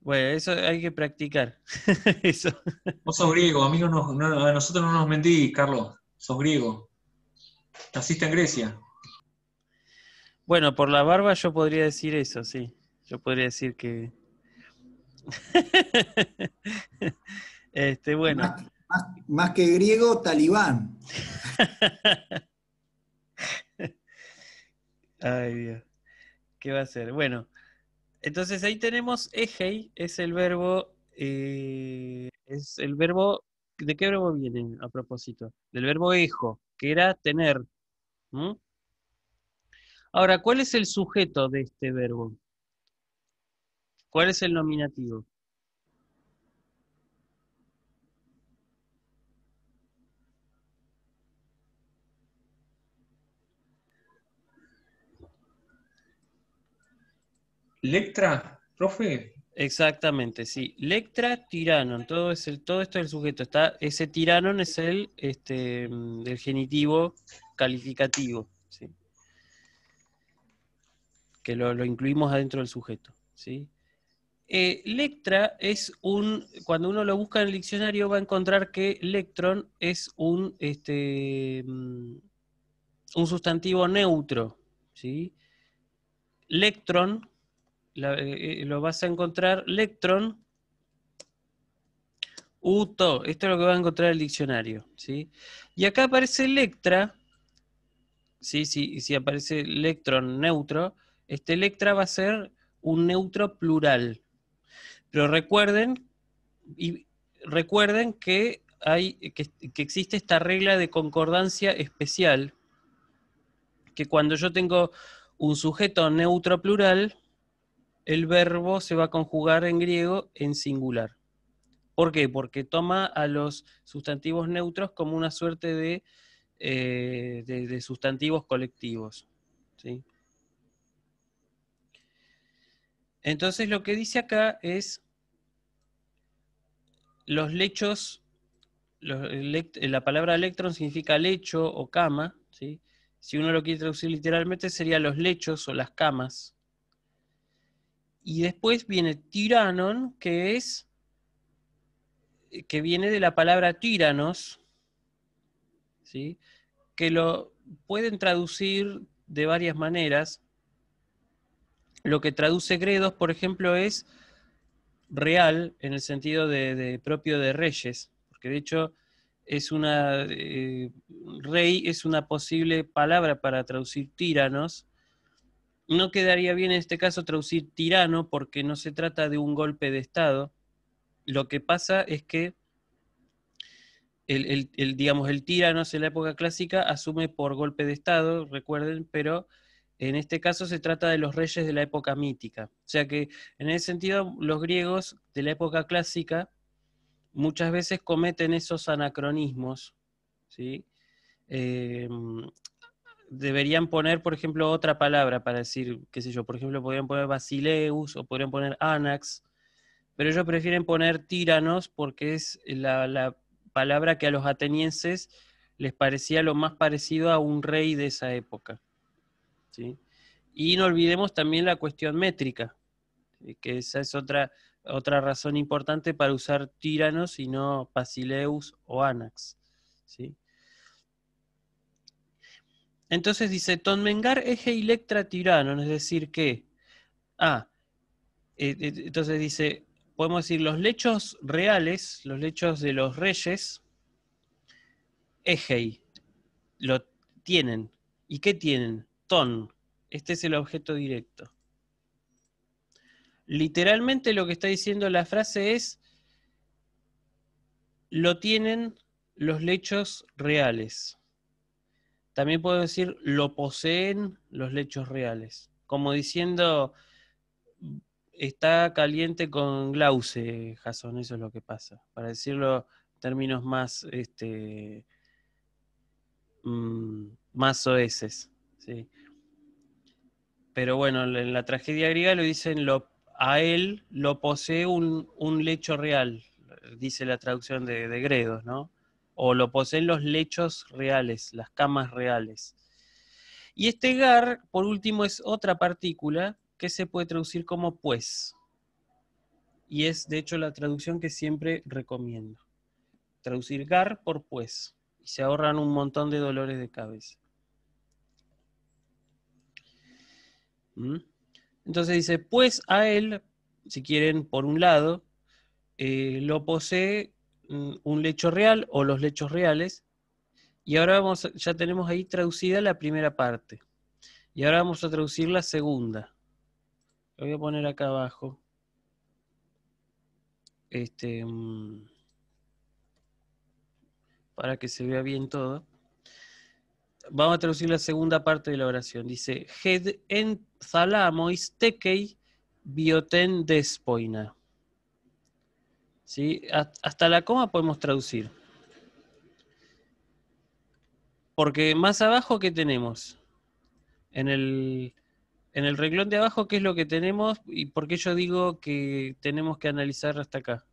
S1: bueno, eso hay que practicar. Vos sos griego, amigo, a nosotros no nos mentís, Carlos. Sos griego. Naciste en Grecia. Bueno, por la barba yo podría decir eso, sí. Yo podría decir que. este, bueno. más que griego, talibán. Ay, Dios. ¿Qué va a ser? Bueno, entonces ahí tenemos ejei, es el verbo, eh, es el verbo, ¿de qué verbo viene a propósito? Del verbo ejo, que era tener. Ahora, ¿cuál es el sujeto de este verbo? ¿Cuál es el nominativo? Lectra, profe. Exactamente, sí. Lectra, tirano. Todo, es el, todo esto es el sujeto. Está, ese tirano es el, este, mm, del genitivo calificativo. ¿sí? Que lo, incluimos adentro del sujeto. ¿sí? Eh, Lectra es un, cuando uno lo busca en el diccionario va a encontrar que lectron es un, este, mm, un sustantivo neutro. ¿sí? Eh, eh, lo vas a encontrar Lectron Uto. Esto es lo que va a encontrar el diccionario. ¿sí? Y acá aparece lectra, Sí, sí, si aparece electron neutro, este electra va a ser un neutro plural. Pero recuerden, y recuerden que, hay, que, que existe esta regla de concordancia especial, que cuando yo tengo un sujeto neutro plural, el verbo se va a conjugar en griego en singular. ¿Por qué? Porque toma a los sustantivos neutros como una suerte de, eh, de, sustantivos colectivos. Entonces lo que dice acá es los lechos, la palabra electron significa lecho o cama, si uno lo quiere traducir literalmente sería los lechos o las camas, y después viene tiranon, que es que viene de la palabra tiranos, ¿sí? que lo pueden traducir de varias maneras. Lo que traduce Gredos, por ejemplo, es real en el sentido de, propio de reyes, porque de hecho es una eh, rey es una posible palabra para traducir tiranos, no quedaría bien en este caso traducir tirano porque no se trata de un golpe de Estado. Lo que pasa es que el, digamos, el tirano en la época clásica asume por golpe de Estado, recuerden, pero en este caso se trata de los reyes de la época mítica. O sea que en ese sentido los griegos de la época clásica muchas veces cometen esos anacronismos, ¿sí? Eh, deberían poner, por ejemplo, otra palabra para decir, qué sé yo, por ejemplo, podrían poner basileus o podrían poner anax, pero ellos prefieren poner tiranos porque es la, palabra que a los atenienses les parecía lo más parecido a un rey de esa época. Y no olvidemos también la cuestión métrica, eh, que esa es otra, otra razón importante para usar tiranos y no basileus o anax. ¿sí? Entonces dice, mengar eje Electra tirano, es decir que, ah, eh, eh, entonces dice, podemos decir los lechos reales, los lechos de los reyes, Egei, lo tienen. ¿Y qué tienen? Ton. Este es el objeto directo. Literalmente lo que está diciendo la frase es, lo tienen los lechos reales. También puedo decir, lo poseen los lechos reales. Como diciendo, está caliente con Glauce, Jason, eso es lo que pasa. Para decirlo en términos más, este, mm, más oeces. ¿sí? Pero bueno, en la tragedia griega lo dicen, a él lo posee un, lecho real, dice la traducción de, de Gredos, ¿no? o lo poseen los lechos reales, las camas reales. Y este gar, por último, es otra partícula que se puede traducir como pues. Y es, de hecho, la traducción que siempre recomiendo. Traducir gar por pues. Y se ahorran un montón de dolores de cabeza. ¿Mm? Entonces dice, pues a él, si quieren, por un lado, eh, lo posee un lecho real o los lechos reales. Y ahora vamos, ya tenemos ahí traducida la primera parte. Y ahora vamos a traducir la segunda. Lo voy a poner acá abajo. Este, mm, para que se vea bien todo. Vamos a traducir la segunda parte de la oración. Dice, head en zalamois tekei bioten despoina. ¿sí? Hasta la coma podemos traducir. Porque más abajo, ¿qué tenemos? En el, en el renglón de abajo, ¿qué es lo que tenemos? ¿Y por qué yo digo que tenemos que analizar hasta acá?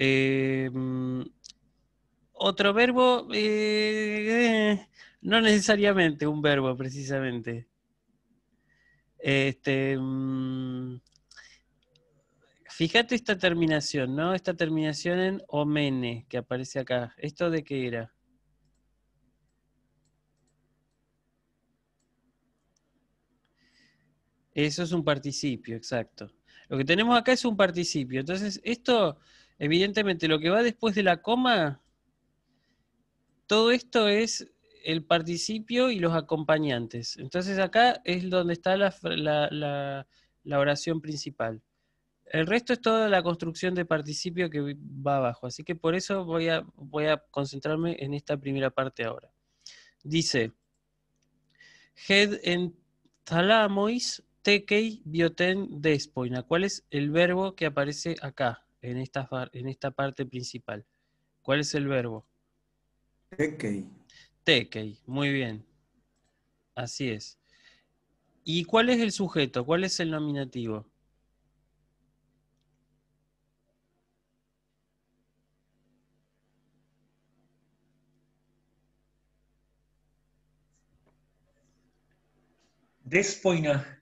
S1: Eh, mm, otro verbo, eh, no necesariamente un verbo precisamente. Este, mm, fíjate esta terminación, ¿no? Esta terminación en omene que aparece acá. ¿Esto de qué era? Eso es un participio, exacto. Lo que tenemos acá es un participio. Entonces, esto Evidentemente, lo que va después de la coma, todo esto es el participio y los acompañantes. Entonces acá es donde está la, oración principal. El resto es toda la construcción de participio que va abajo. Así que por eso voy a, concentrarme en esta primera parte ahora. Dice, Head en bioten despoina, cuál es el verbo que aparece acá en esta, en esta parte principal. ¿Cuál es el verbo? Tekei. Tekei, muy bien. Así es. ¿Y cuál es el sujeto? ¿Cuál es el nominativo? Despoina.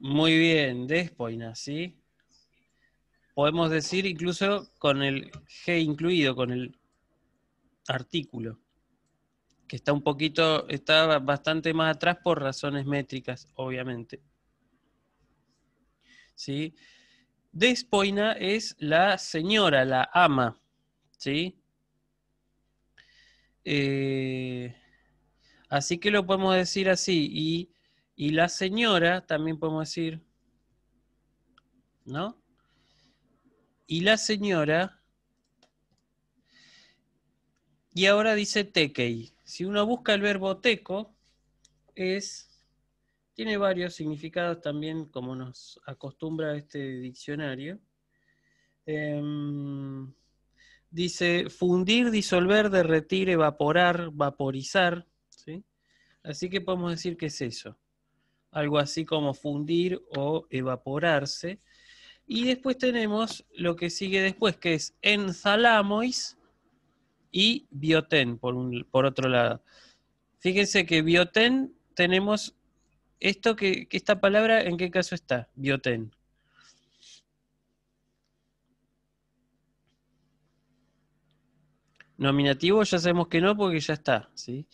S1: Muy bien, despoina, ¿sí? podemos decir incluso con el G incluido, con el artículo, que está un poquito, está bastante más atrás por razones métricas, obviamente. ¿Sí? Despoina es la señora, la ama, ¿sí? Eh, así que lo podemos decir así, y, y la señora también podemos decir, ¿no? y la señora. Y ahora dice tekei. Si uno busca el verbo teco, es, tiene varios significados también, como nos acostumbra este diccionario. Em, dice fundir, disolver, derretir, evaporar, vaporizar. ¿sí? Así que podemos decir que es eso. Algo así como fundir o evaporarse y después tenemos lo que sigue después, que es enzalamois y bioten, por, por otro lado. Fíjense que bioten tenemos esto que, esta palabra, ¿en qué caso está? Bioten. Nominativo ya sabemos que no porque ya está, ¿sí?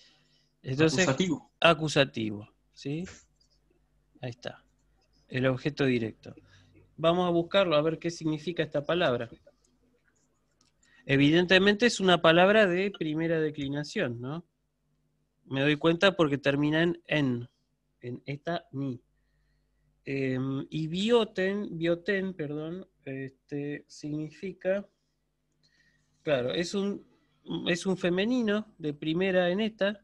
S1: Entonces, acusativo. Acusativo, ¿sí? Ahí está. El objeto directo. Vamos a buscarlo, a ver qué significa esta palabra. Evidentemente es una palabra de primera declinación, ¿no? Me doy cuenta porque termina en en, en esta ni. Em, y bioten, bioten, perdón, este, significa, claro, es un, es un femenino de primera en esta.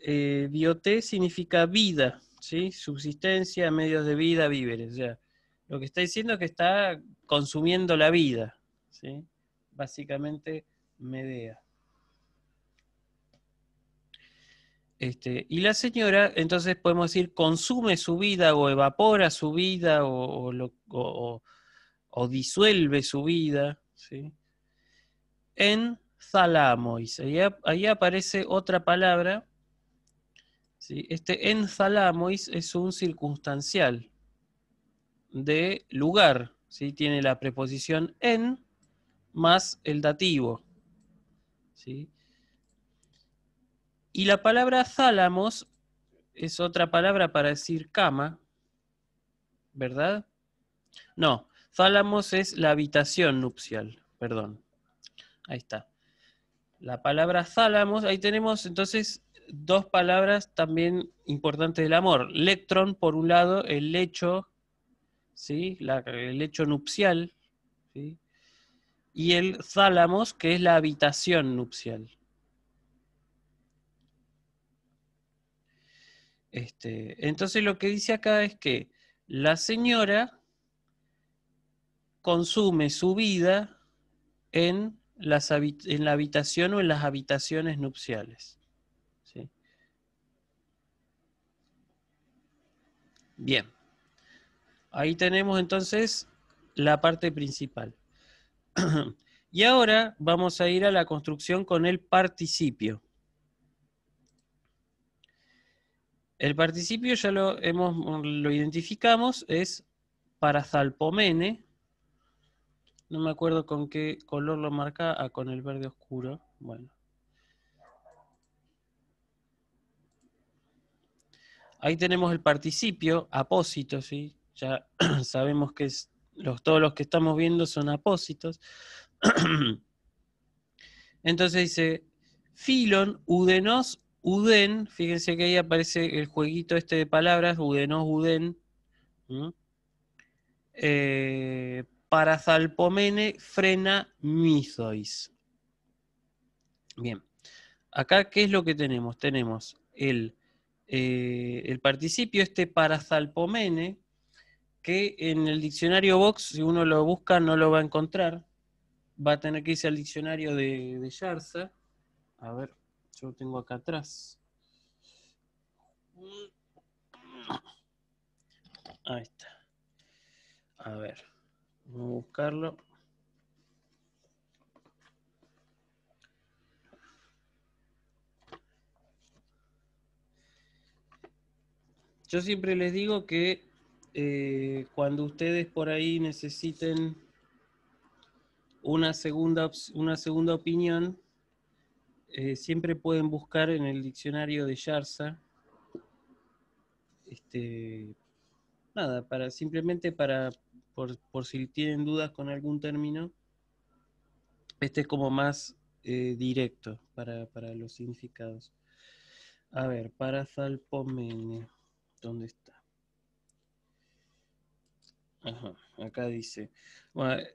S1: Eh, biote significa vida, ¿sí? Subsistencia, medios de vida, víveres, ya lo que está diciendo es que está consumiendo la vida, Básicamente, Medea. Este, y la señora, entonces podemos decir, consume su vida o evapora su vida o, o, disuelve su vida en thalamois. Ahí, aparece otra palabra. Este en thalamois es un circunstancial de lugar. ¿sí? Tiene la preposición en más el dativo. ¿sí? Y la palabra zálamos es otra palabra para decir cama, ¿verdad? No, zálamos es la habitación nupcial, perdón. Ahí está. La palabra zálamos, ahí tenemos entonces dos palabras también importantes del amor. Lectron, por un lado, el lecho ¿sí? el hecho nupcial, y el thálamos, que es la habitación nupcial. Este, entonces lo que dice acá es que la señora consume su vida en, en la habitación o en las habitaciones nupciales. ¿sí? Bien. Ahí tenemos entonces la parte principal. y ahora vamos a ir a la construcción con el participio. El participio ya lo, hemos, lo identificamos, es parazalpomene. No me acuerdo con qué color lo marca, ah, con el verde oscuro. Bueno. Ahí tenemos el participio, apósito, ¿sí? ya sabemos que los, todos los que estamos viendo son apósitos. Entonces dice, Filon, Udenos, Uden, fíjense que ahí aparece el jueguito este de palabras, Udenos, Uden, eh, Parazalpomene, Frena, Mizois. Bien, acá qué es lo que tenemos? Tenemos el, eh, el participio este Parazalpomene, que en el diccionario Box, si uno lo busca, no lo va a encontrar. Va a tener que irse al diccionario de, de Yarza. A ver, yo lo tengo acá atrás. Ahí está. A ver, vamos a buscarlo. Yo siempre les digo que eh, cuando ustedes por ahí necesiten una segunda, una segunda opinión, eh, siempre pueden buscar en el diccionario de Yarza, este, nada, para, simplemente para, por, si tienen dudas con algún término, este es como más eh, directo para, para los significados. A ver, para Zalpomene, ¿dónde está? acá dice. Eh,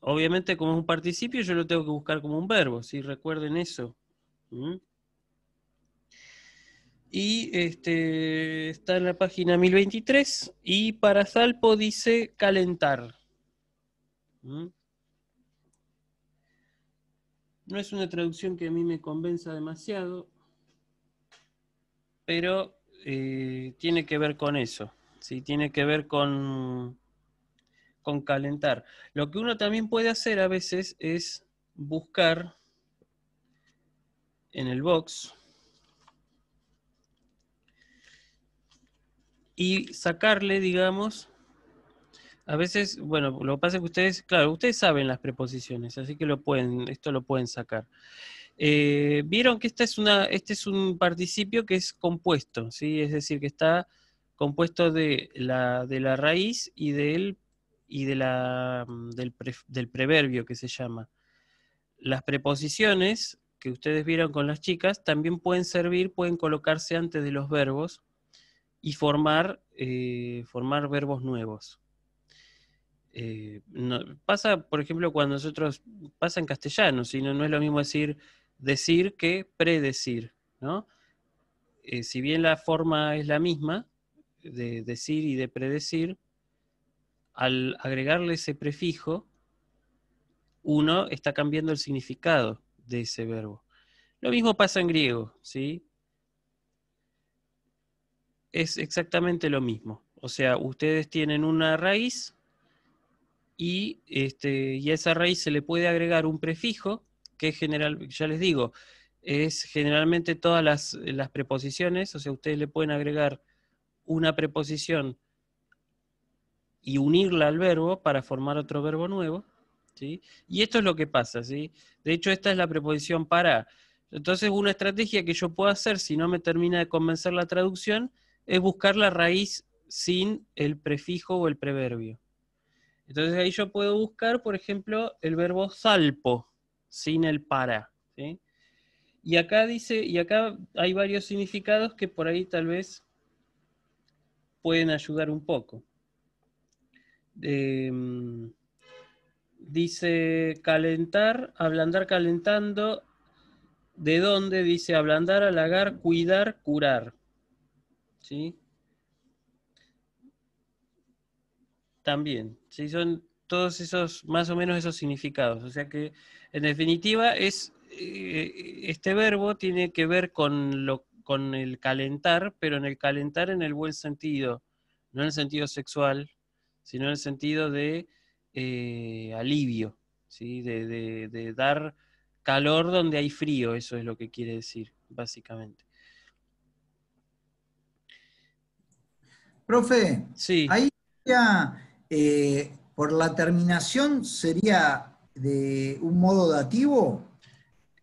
S1: obviamente como es un participio yo lo tengo que buscar como un verbo, si recuerden eso. Y este, está en la página 1023 y para Salpo dice calentar. No es una traducción que a mí me convenza demasiado, pero eh, tiene que ver con eso. Tiene que ver con con calentar. Lo que uno también puede hacer a veces es buscar en el box y sacarle, digamos, a veces, bueno, lo que pasa es que ustedes, claro, ustedes saben las preposiciones, así que lo pueden, esto lo pueden sacar. Eh, vieron que esta es una, este es un participio que es compuesto, ¿sí? es decir, que está compuesto de la, de la raíz y del y la, mm, del, preverbio que se llama. Las preposiciones que ustedes vieron con las chicas también pueden servir, pueden colocarse antes de los verbos y formar, eh, formar verbos nuevos. Eh, pasa, por ejemplo, cuando nosotros, pasa en castellano, sino no es lo mismo decir decir que predecir, ¿no? Eh, si bien la forma es la misma de decir y de predecir, al agregarle ese prefijo, uno está cambiando el significado de ese verbo. Lo mismo pasa en griego, ¿sí? Es exactamente lo mismo. O sea, ustedes tienen una raíz y, este, y a esa raíz se le puede agregar un prefijo, que general, ya les digo, es generalmente todas las, las preposiciones, o sea, ustedes le pueden agregar una preposición y unirla al verbo para formar otro verbo nuevo. ¿sí? Y esto es lo que pasa. ¿sí? De hecho, esta es la preposición para. Entonces, una estrategia que yo puedo hacer si no me termina de convencer la traducción es buscar la raíz sin el prefijo o el preverbio. Entonces ahí yo puedo buscar, por ejemplo, el verbo salpo, sin el para. Y acá dice, y acá hay varios significados que por ahí tal vez pueden ayudar un poco. Em, dice calentar, ablandar calentando. ¿De dónde? Dice ablandar, halagar, cuidar, curar. ¿Sí? También. ¿sí? Son todos esos, más o menos esos significados. O sea que, en definitiva, es, eh, este verbo tiene que ver con, lo, con el calentar, pero en el calentar en el buen sentido, no en el sentido sexual, sino en el sentido de eh, alivio, ¿sí? De, dar calor donde hay frío, eso es lo que quiere decir, básicamente. Profe, eh, por la terminación sería de un modo dativo.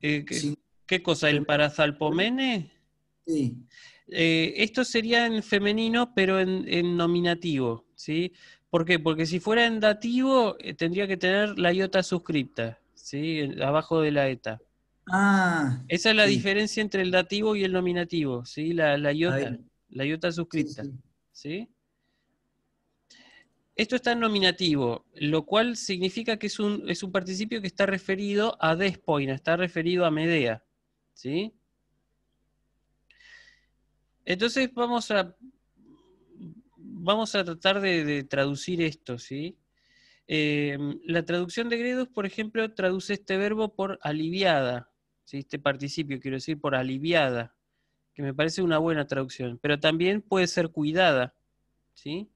S1: Eh, ¿qué, cosa? ¿El parazalpomene? Sí. esto sería en femenino, pero en, en nominativo, ¿sí? ¿Por qué? Porque si fuera en dativo, eh, tendría que tener la iota suscripta, ¿sí? Abajo de la eta. Ah. Esa es la diferencia entre el dativo y el nominativo, ¿sí? La, iota, la iota suscripta, ¿sí? sí. Esto está en nominativo, lo cual significa que es un, es un participio que está referido a despoina, está referido a Medea, ¿sí? Entonces vamos a vamos a tratar de, traducir esto, ¿sí? Em, la traducción de Gredos, por ejemplo, traduce este verbo por aliviada, ¿sí? este participio, quiero decir, por aliviada, que me parece una buena traducción, pero también puede ser cuidada, ¿sí?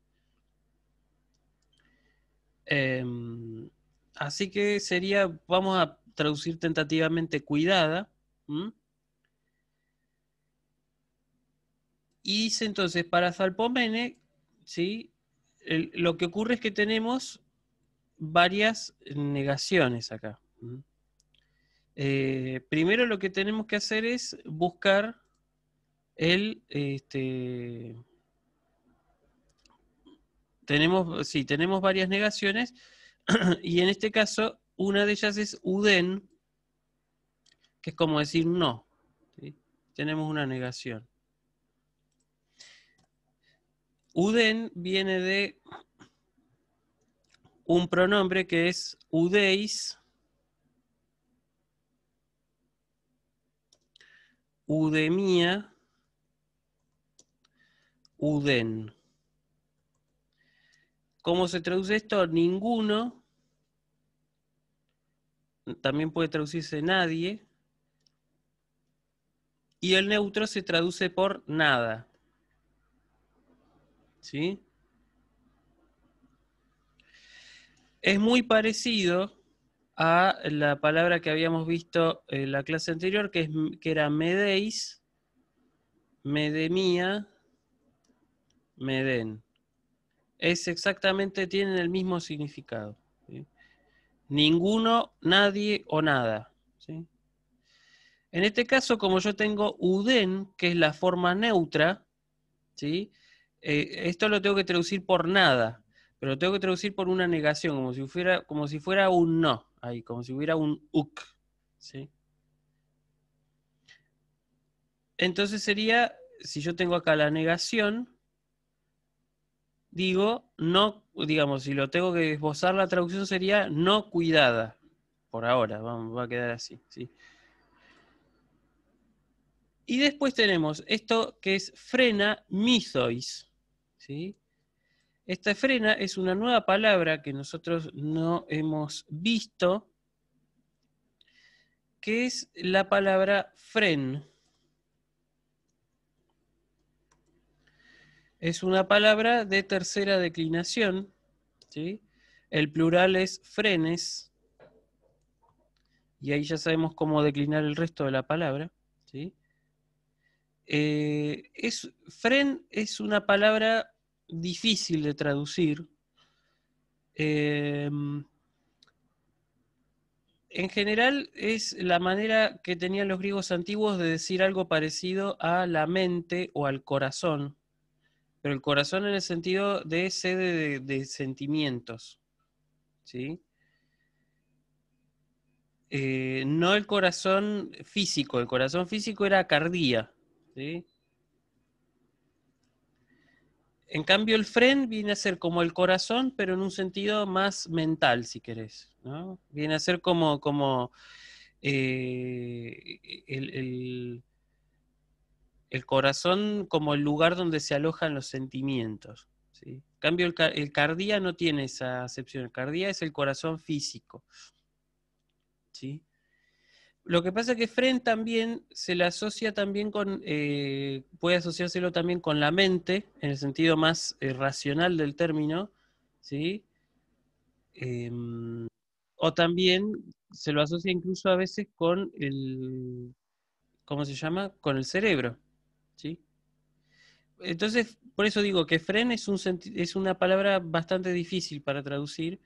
S1: Em, así que sería, vamos a traducir tentativamente cuidada. Y dice entonces, para Salpomene, ¿sí? lo que ocurre es que tenemos varias negaciones acá. Eh, primero lo que tenemos que hacer es buscar el... Este, tenemos, sí, tenemos varias negaciones y en este caso una de ellas es uden, que es como decir no. Tenemos una negación. Uden viene de un pronombre que es udeis. Udemia. Uden. ¿Cómo se traduce esto? Ninguno. También puede traducirse nadie. Y el neutro se traduce por nada. ¿sí? Es muy parecido a la palabra que habíamos visto en la clase anterior, que, era medéis, medemía, meden. Es exactamente, tienen el mismo significado. Ninguno, nadie o nada. En este caso, como yo tengo uden, que es la forma neutra, ¿sí? Eh, esto lo tengo que traducir por nada, pero lo tengo que traducir por una negación, como si fuera, como si fuera un no, ahí, como si hubiera un uk. ¿sí? Entonces sería, si yo tengo acá la negación, digo, no, digamos, si lo tengo que esbozar, la traducción sería no cuidada. Por ahora, va a quedar así. ¿sí? Y después tenemos esto que es frena misois. Esta frena es una nueva palabra que nosotros no hemos visto, que es la palabra fren. Es una palabra de tercera declinación, ¿sí? el plural es frenes, y ahí ya sabemos cómo declinar el resto de la palabra. ¿sí? Eh, es, fren es una palabra difícil de traducir. Eh, en general es la manera que tenían los griegos antiguos de decir algo parecido a la mente o al corazón, pero el corazón en el sentido de sede de, sentimientos, ¿sí? Eh, no el corazón físico, el corazón físico era cardía, ¿sí? En cambio, el Fren viene a ser como el corazón, pero en un sentido más mental, si querés. Viene a ser como, como eh, el, corazón, como el lugar donde se alojan los sentimientos. ¿sí? En cambio, el, el cardía no tiene esa acepción. El cardía es el corazón físico. ¿sí? Lo que pasa es que Fren también se le asocia también con, eh, puede asociárselo también con la mente, en el sentido más eh, racional del término, ¿sí? Em, o también se lo asocia incluso a veces con el, ¿cómo se llama? Con el cerebro, ¿sí? Entonces, por eso digo que Fren es, un, es una palabra bastante difícil para traducir,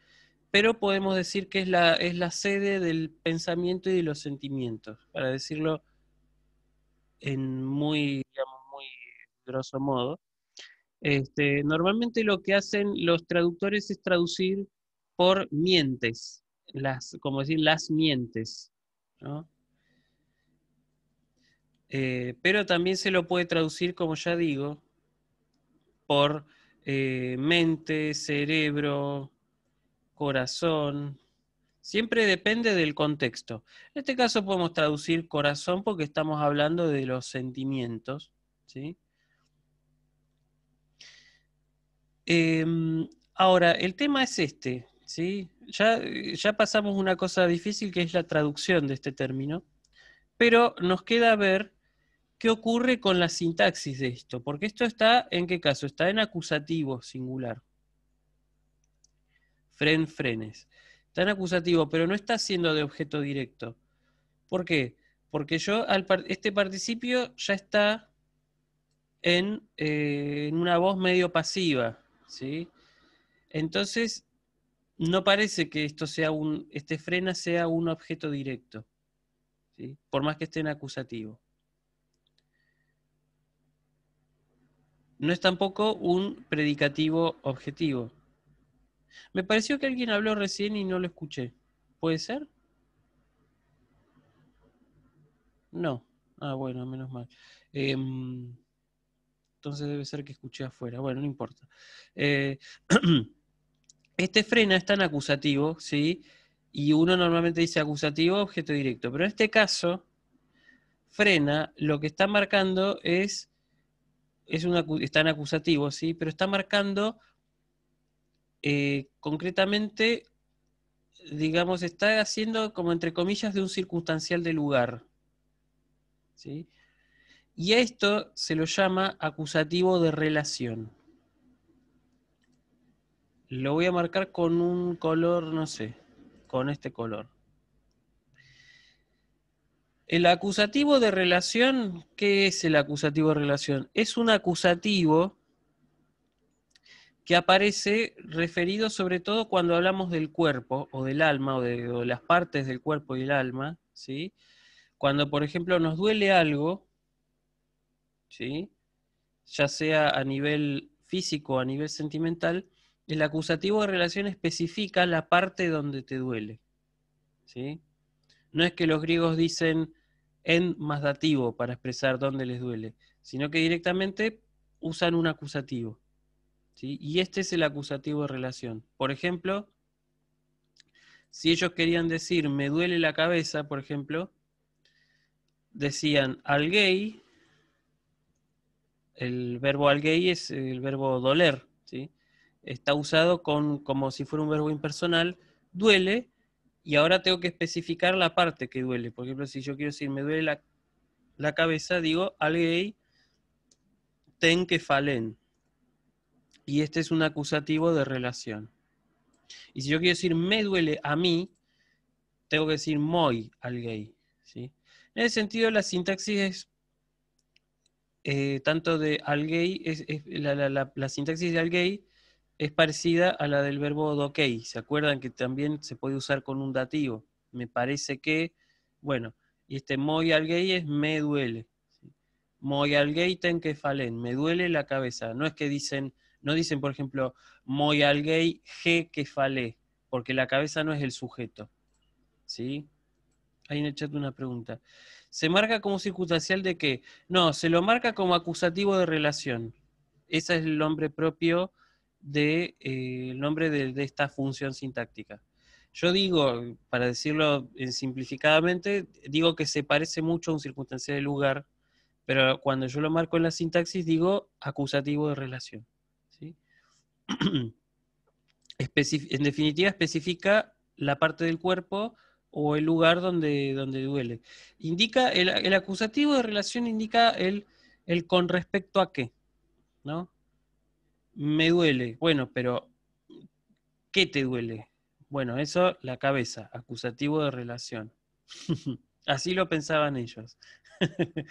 S1: pero podemos decir que es la, sede del pensamiento y de los sentimientos, para decirlo en muy, grosso modo. Este, normalmente lo que hacen los traductores es traducir por mientes, como decir, las mientes, eh, pero también se lo puede traducir, como ya digo, por eh, mente, cerebro, corazón. Siempre depende del contexto. En este caso podemos traducir corazón porque estamos hablando de los sentimientos. Em, ahora, el tema es este. ¿sí? Ya, ya pasamos una cosa difícil que es la traducción de este término, pero nos queda ver qué ocurre con la sintaxis de esto, porque esto está en qué caso, está en acusativo singular fren, frenes. Tan acusativo, pero no está siendo de objeto directo. ¿Por qué? Porque yo, al este participio ya está eh, en, una voz medio pasiva, ¿sí? Entonces, no parece que esto sea un, este frena sea un objeto directo, ¿sí? Por más que esté en acusativo. No es tampoco un predicativo objetivo. Me pareció que alguien habló recién y no lo escuché. ¿Puede ser? No. Ah, bueno, menos mal. Em, entonces debe ser que escuché afuera. Bueno, no importa. Eh, este frena es tan acusativo, ¿sí? Y uno normalmente dice acusativo, objeto directo. Pero en este caso, frena lo que está marcando es, es un, está en acusativo, ¿sí? Pero está marcando eh, concretamente, digamos, está haciendo como entre comillas de un circunstancial de lugar. ¿sí? Y a esto se lo llama acusativo de relación. Lo voy a marcar con un color, no sé, con este color. El acusativo de relación, ¿qué es el acusativo de relación? Es un acusativo que aparece referido sobre todo cuando hablamos del cuerpo o del alma o de las partes del cuerpo y el alma, ¿sí? Cuando, por ejemplo, nos duele algo, ¿sí? ya sea a nivel físico o a nivel sentimental, el acusativo de relación especifica la parte donde te duele. ¿sí? No es que los griegos dicen en más dativo para expresar dónde les duele, sino que directamente usan un acusativo. Y este es el acusativo de relación. Por ejemplo, si ellos querían decir me duele la cabeza, por ejemplo, decían al gay, el verbo al gay es el verbo doler, está usado como si fuera un verbo impersonal, duele, y ahora tengo que especificar la parte que duele. Por ejemplo, si yo quiero decir me duele la, la cabeza, digo al gay ten que falen y este es un acusativo de relación. Y si yo quiero decir me duele a mí, tengo que decir muy al gay. ¿sí? En ese sentido, la sintaxis es eh, tanto de al gay, es, la, sintaxis de al gay es parecida a la del verbo dokey ¿Se acuerdan que también se puede usar con un dativo? Me parece que, bueno, y este muy al gay es me duele. Muy al gay ten que falen, me duele la cabeza. No es que dicen no dicen, por ejemplo, muy al gay, g que falé, porque la cabeza no es el sujeto. ¿Sí? Hay en el chat una pregunta. ¿Se marca como circunstancial de qué? No, se lo marca como acusativo de relación. Ese es el nombre propio del de, eh, nombre de, de esta función sintáctica. Yo digo, para decirlo simplificadamente, digo que se parece mucho a un circunstancial de lugar, pero cuando yo lo marco en la sintaxis digo acusativo de relación. en definitiva, especifica la parte del cuerpo o el lugar donde, donde duele. Indica el, acusativo de relación indica el, el con respecto a qué, ¿no? Me duele. Bueno, pero ¿qué te duele? Bueno, eso la cabeza, acusativo de relación. Así lo pensaban ellos.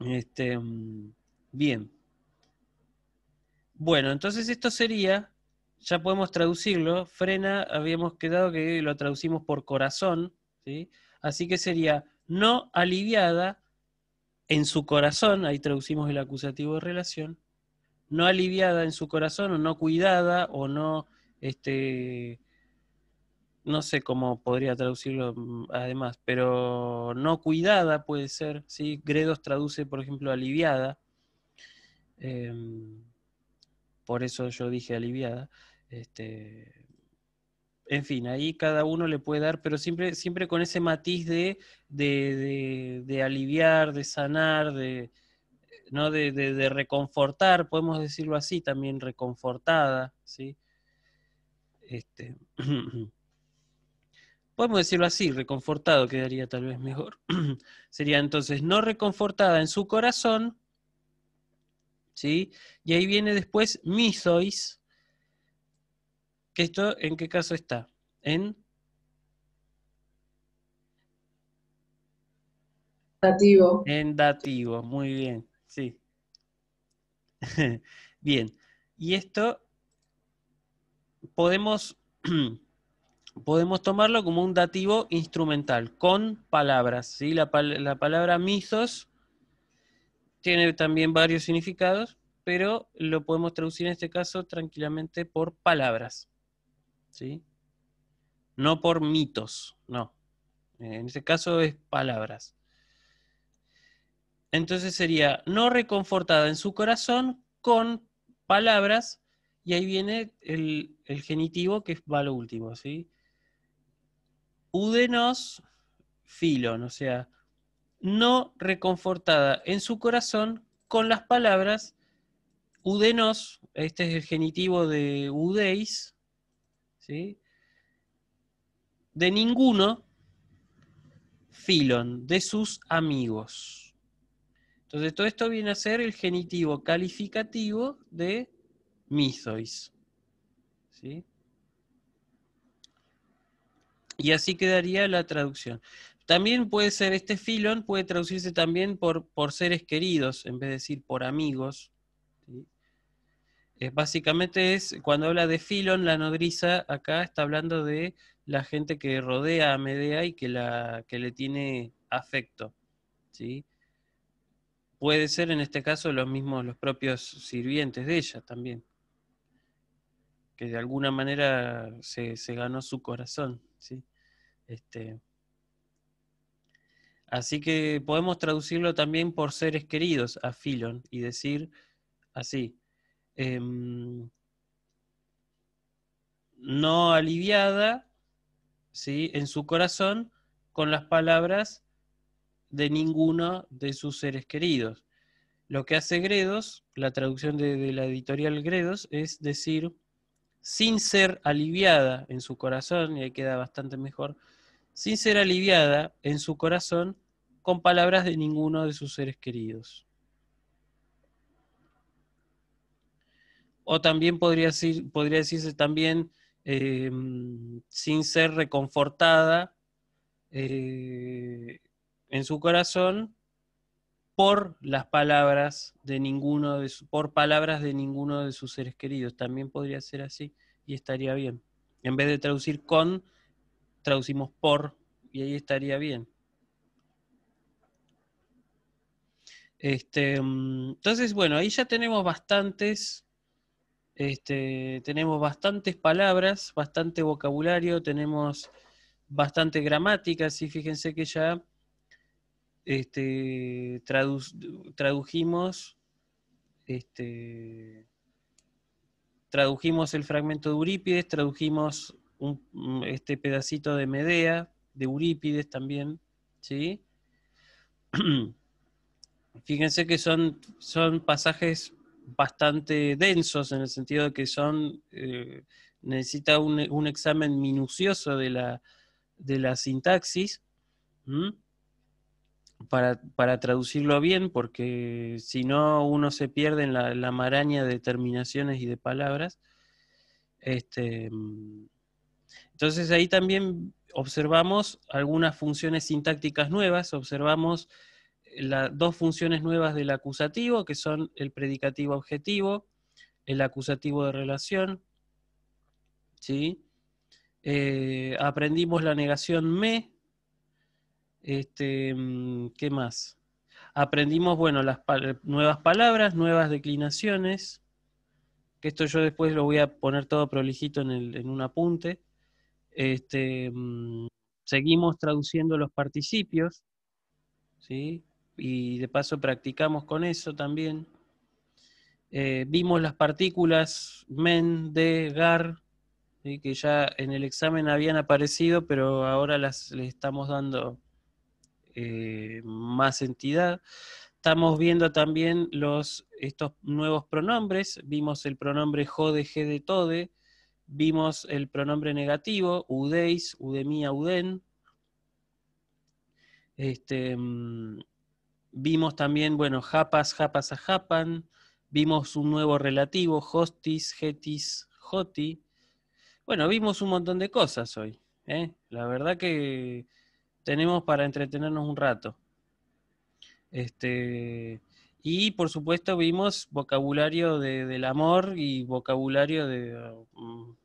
S1: este, mm, bien. Bueno, entonces esto sería, ya podemos traducirlo, frena, habíamos quedado que lo traducimos por corazón, ¿sí? Así que sería no aliviada en su corazón, ahí traducimos el acusativo de relación, no aliviada en su corazón o no cuidada o no, este, no sé cómo podría traducirlo mm, además, pero no cuidada puede ser, ¿sí? Gredos traduce, por ejemplo, aliviada. Em, por eso yo dije aliviada. Este, en fin, ahí cada uno le puede dar, pero siempre, siempre con ese matiz de, de, aliviar, de sanar, de, ¿no? de, reconfortar, podemos decirlo así, también reconfortada, ¿sí? Este, podemos decirlo así, reconfortado quedaría tal vez mejor. Sería entonces no reconfortada en su corazón, ¿sí? Y ahí viene después misois, que esto en qué caso está? En dativo. En dativo, muy bien, sí. bien, y esto podemos, podemos tomarlo como un dativo instrumental, con palabras, ¿sí? La, la palabra misos tiene también varios significados, pero lo podemos traducir en este caso tranquilamente por palabras, ¿sí? No por mitos, no. En este caso es palabras. Entonces sería no reconfortada en su corazón con palabras, y ahí viene el, genitivo que va lo último, ¿sí? Udenos, filon, o sea, no reconfortada en su corazón con las palabras udenos, este es el genitivo de udeis, ¿sí? de ninguno, filon, de sus amigos. Entonces todo esto viene a ser el genitivo calificativo de Mithois. ¿sí? Y así quedaría la traducción. También puede ser, este filón puede traducirse también por, por seres queridos, en vez de decir por amigos. Es, básicamente es, cuando habla de filón, la nodriza, acá está hablando de la gente que rodea a Medea y que, la, que le tiene afecto. ¿sí? Puede ser en este caso los mismos, los propios sirvientes de ella también, que de alguna manera se, se ganó su corazón. ¿sí? Este, Así que podemos traducirlo también por seres queridos a Filon y decir así. Em, no aliviada, ¿sí? en su corazón, con las palabras de ninguno de sus seres queridos. Lo que hace Gredos, la traducción de, de la editorial Gredos, es decir, sin ser aliviada en su corazón, y ahí queda bastante mejor, sin ser aliviada en su corazón con palabras de ninguno de sus seres queridos. O también podría, decirse también eh, sin ser reconfortada eh, en su corazón por las palabras de ninguno de por palabras de ninguno de sus seres queridos. También podría ser así y estaría bien. En vez de traducir con traducimos por y ahí estaría bien. Este, mm, entonces, bueno, ahí ya tenemos bastantes, este, tenemos bastantes palabras, bastante vocabulario, tenemos bastante gramática, sí, fíjense que ya este, tradujimos, este, tradujimos el fragmento de Eurípides, tradujimos Mm, este pedacito de Medea, de Eurípides también, ¿sí? Fíjense que son, son pasajes bastante densos en el sentido de que son, eh, necesita un, examen minucioso de la, de la sintaxis para, traducirlo bien, porque si no uno se pierde en la, la maraña de terminaciones y de palabras. Este, mm, entonces ahí también observamos algunas funciones sintácticas nuevas, observamos eh, las dos funciones nuevas del acusativo, que son el predicativo objetivo, el acusativo de relación. Eh, aprendimos la negación me. Este, mm, ¿Qué más? Aprendimos, bueno, las eh, nuevas palabras, nuevas declinaciones, que esto yo después lo voy a poner todo prolijito en un apunte. Este, mm, seguimos traduciendo los participios, ¿sí? y de paso practicamos con eso también. Eh, vimos las partículas men, de, gar, que ya en el examen habían aparecido, pero ahora las, le estamos dando eh, más entidad. Estamos viendo también los, estos nuevos pronombres. Vimos el pronombre jode, de, de, tode, Vimos el pronombre negativo, udeis, udemia, uden. Este, mm, vimos también, bueno, japas, japas a japan. Vimos un nuevo relativo, hostis, getis, joti. Bueno, vimos un montón de cosas hoy. ¿eh? La verdad que tenemos para entretenernos un rato. Este, y por supuesto vimos vocabulario del amor y vocabulario de... Mm,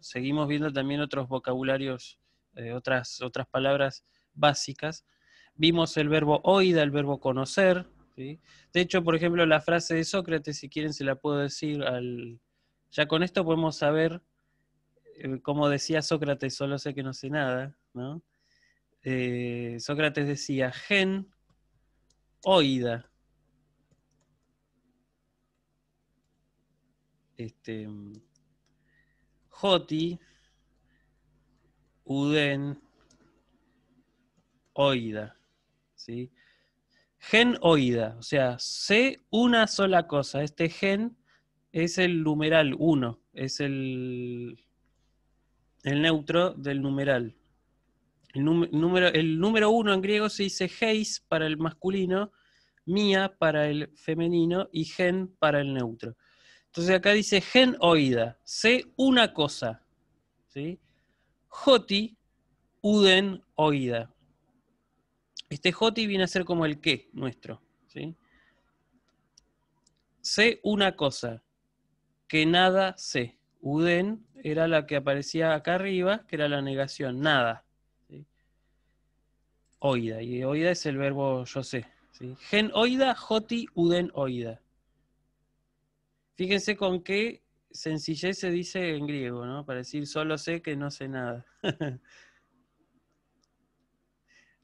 S1: seguimos viendo también otros vocabularios, eh, otras, otras palabras básicas. Vimos el verbo oída, el verbo conocer. De hecho, por ejemplo, la frase de Sócrates, si quieren se la puedo decir al... Ya con esto podemos saber eh, cómo decía Sócrates, solo sé que no sé nada, eh, Sócrates decía gen oída. este, Joti, Uden, Oida. Gen oida, o sea, sé una sola cosa. Este gen es el numeral 1, es el, el, neutro del numeral. El, número, el número 1 en griego se dice geis para el masculino, mia para el femenino y gen para el neutro. Entonces acá dice gen oida, sé una cosa. ¿sí? Joti, uden oida. Este joti viene a ser como el qué nuestro. ¿sí? Sé una cosa, que nada sé. Uden era la que aparecía acá arriba, que era la negación, nada. Oida, y oida es el verbo yo sé. Gen oida, joti, uden oida. Fíjense con qué sencillez se dice en griego, ¿no? Para decir solo sé que no sé nada.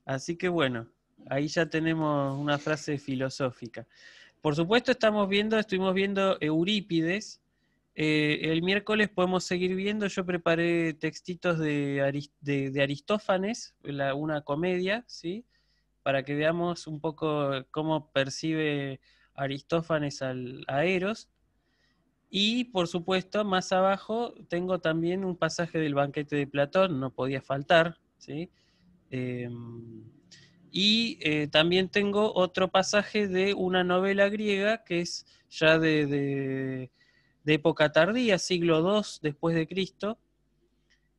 S1: Así que bueno, ahí ya tenemos una frase filosófica. Por supuesto, estamos viendo, estuvimos viendo Eurípides. Eh, el miércoles podemos seguir viendo. Yo preparé textitos de, Aristófanes, una comedia, ¿sí? Para que veamos un poco cómo percibe Aristófanes al, a Eros. Y por supuesto, más abajo tengo también un pasaje del banquete de Platón, no podía faltar, ¿sí? Em, y eh, también tengo otro pasaje de una novela griega que es ya de, época tardía, siglo II después de Cristo,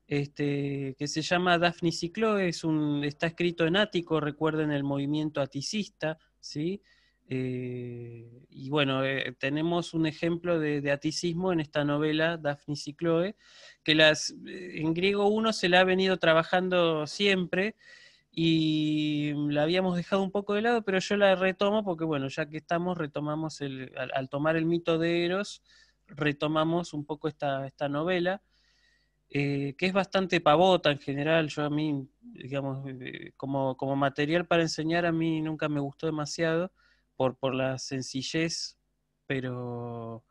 S1: este, que se llama Daphnis y es un, está escrito en ático, recuerden el movimiento aticista, ¿sí? Eh, y bueno, eh, tenemos un ejemplo de, aticismo en esta novela, Daphne y Chloe, que las, eh, en griego uno se la ha venido trabajando siempre y la habíamos dejado un poco de lado, pero yo la retomo porque, bueno, ya que estamos, retomamos, al, tomar el mito de Eros, retomamos un poco esta, novela. que es bastante pavota en general. Yo a mí, digamos, como material para enseñar, a mí nunca me gustó demasiado por, la sencillez, pero,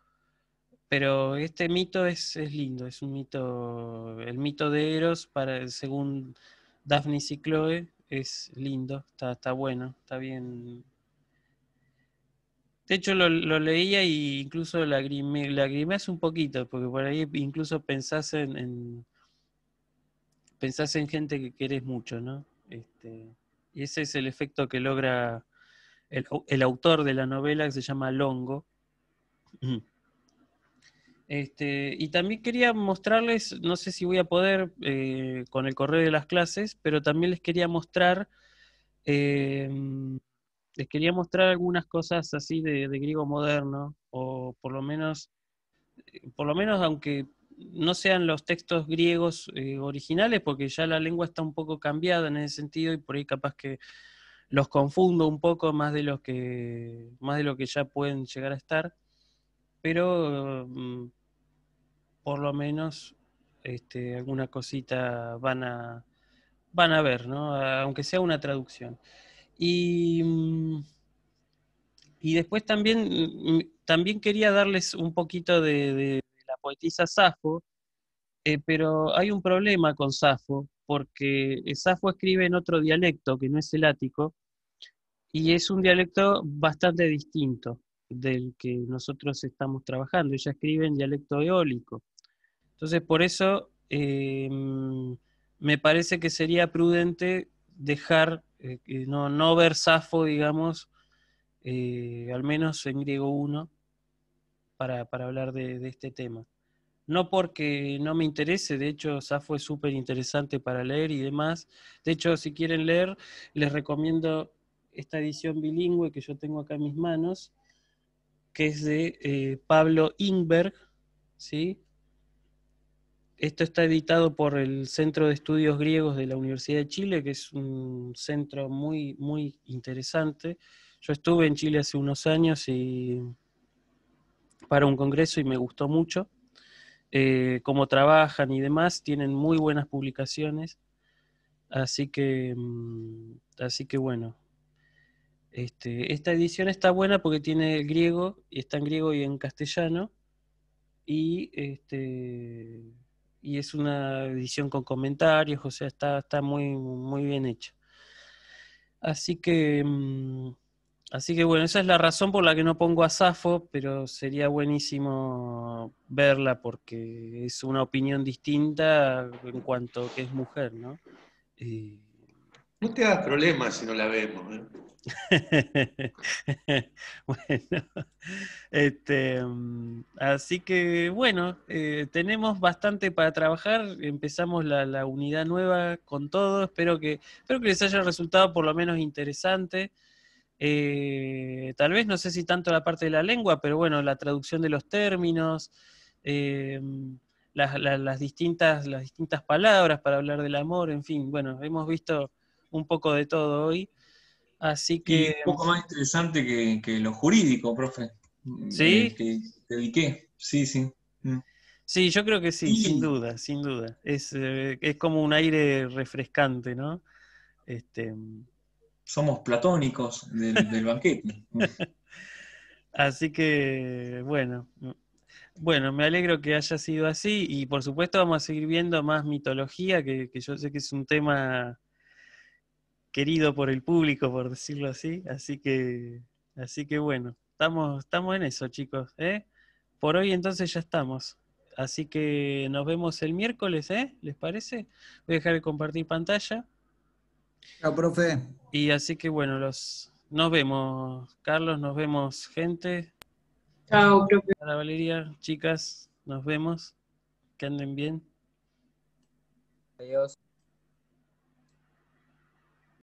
S1: pero este mito es, lindo, es un mito, el mito de Eros, para, según Daphnis y Chloe, es lindo, está, bueno, está bien. De hecho, lo, leía e incluso lagrime, lagrimeas un poquito, porque por ahí incluso pensás en, en gente que querés mucho, ¿no? Este, y ese es el efecto que logra el, autor de la novela que se llama Longo. Este, y también quería mostrarles, no sé si voy a poder eh, con el correo de las clases, pero también les quería mostrar, em, les quería mostrar algunas cosas así de, griego moderno, o por lo menos, eh, por lo menos aunque no sean los textos griegos eh, originales, porque ya la lengua está un poco cambiada en ese sentido y por ahí capaz que los confundo un poco más de que más de lo que ya pueden llegar a estar pero mm, por lo menos este, alguna cosita van a van a ver aunque sea una traducción y, mm, después también mm, también quería darles un poquito de, la poetisa Safo eh, pero hay un problema con Safo porque Safo escribe en otro dialecto que no es el ático y es un dialecto bastante distinto del que nosotros estamos trabajando. Ella escribe en dialecto eólico. Entonces, por eso eh, me parece que sería prudente dejar, eh, eh, no, no ver Safo, digamos, al menos en griego 1, para, hablar de, de, este tema. No porque no me interese, de hecho, Safo es súper interesante para leer y demás. De hecho, si quieren leer, les recomiendo esta edición bilingüe que yo tengo acá en mis manos, que es de eh, Pablo Ingberg, ¿sí? Esto está editado por el Centro de Estudios Griegos de la Universidad de Chile, que es un centro muy, muy interesante. Yo estuve en Chile hace unos años y para un congreso y me gustó mucho. Eh, cómo trabajan y demás, tienen muy buenas publicaciones. Así que, mm, así que bueno, este, esta edición está buena porque tiene el griego, y está en griego y en castellano, y, este, es una edición con comentarios, o sea, está, muy, bien hecha. Así que, mm, así que bueno, esa es la razón por la que no pongo a Safo, pero sería buenísimo verla porque es una opinión distinta en cuanto que es mujer, ¿no? Eh, no te hagas problemas si no la vemos. ¿eh? bueno, este, mm, así que bueno, eh, tenemos bastante para trabajar. Empezamos la, unidad nueva con todo. Espero que, espero que les haya resultado por lo menos interesante. Eh, tal vez no sé si tanto la parte de la lengua, pero bueno, la traducción de los términos, eh, mm, las, distintas, las distintas palabras para hablar del amor, en fin, bueno, hemos visto un poco de todo hoy. Así que... un poco más interesante que, lo jurídico, profe. Mm, sí. Eh, que, te dediqué, sí, sí. Mm. Sí, yo creo que sí, sin duda, sin duda. Eh, es, como un aire refrescante, ¿no? Este... Somos platónicos del, banquete. Mm. así que, bueno. Bueno, me alegro que haya sido así y por supuesto vamos a seguir viendo más mitología, que, que yo sé que es un tema querido por el público, por decirlo así. Así que, así que bueno, estamos, estamos en eso, chicos. ¿eh? Por hoy entonces ya estamos. Así que nos vemos el miércoles, ¿eh? ¿Les parece? Voy a dejar de compartir pantalla. Chao, profe. Y así que bueno, los, nos vemos, Carlos, nos vemos, gente. Chao, profe. Para Valeria, chicas, nos vemos. Que anden bien. Adiós.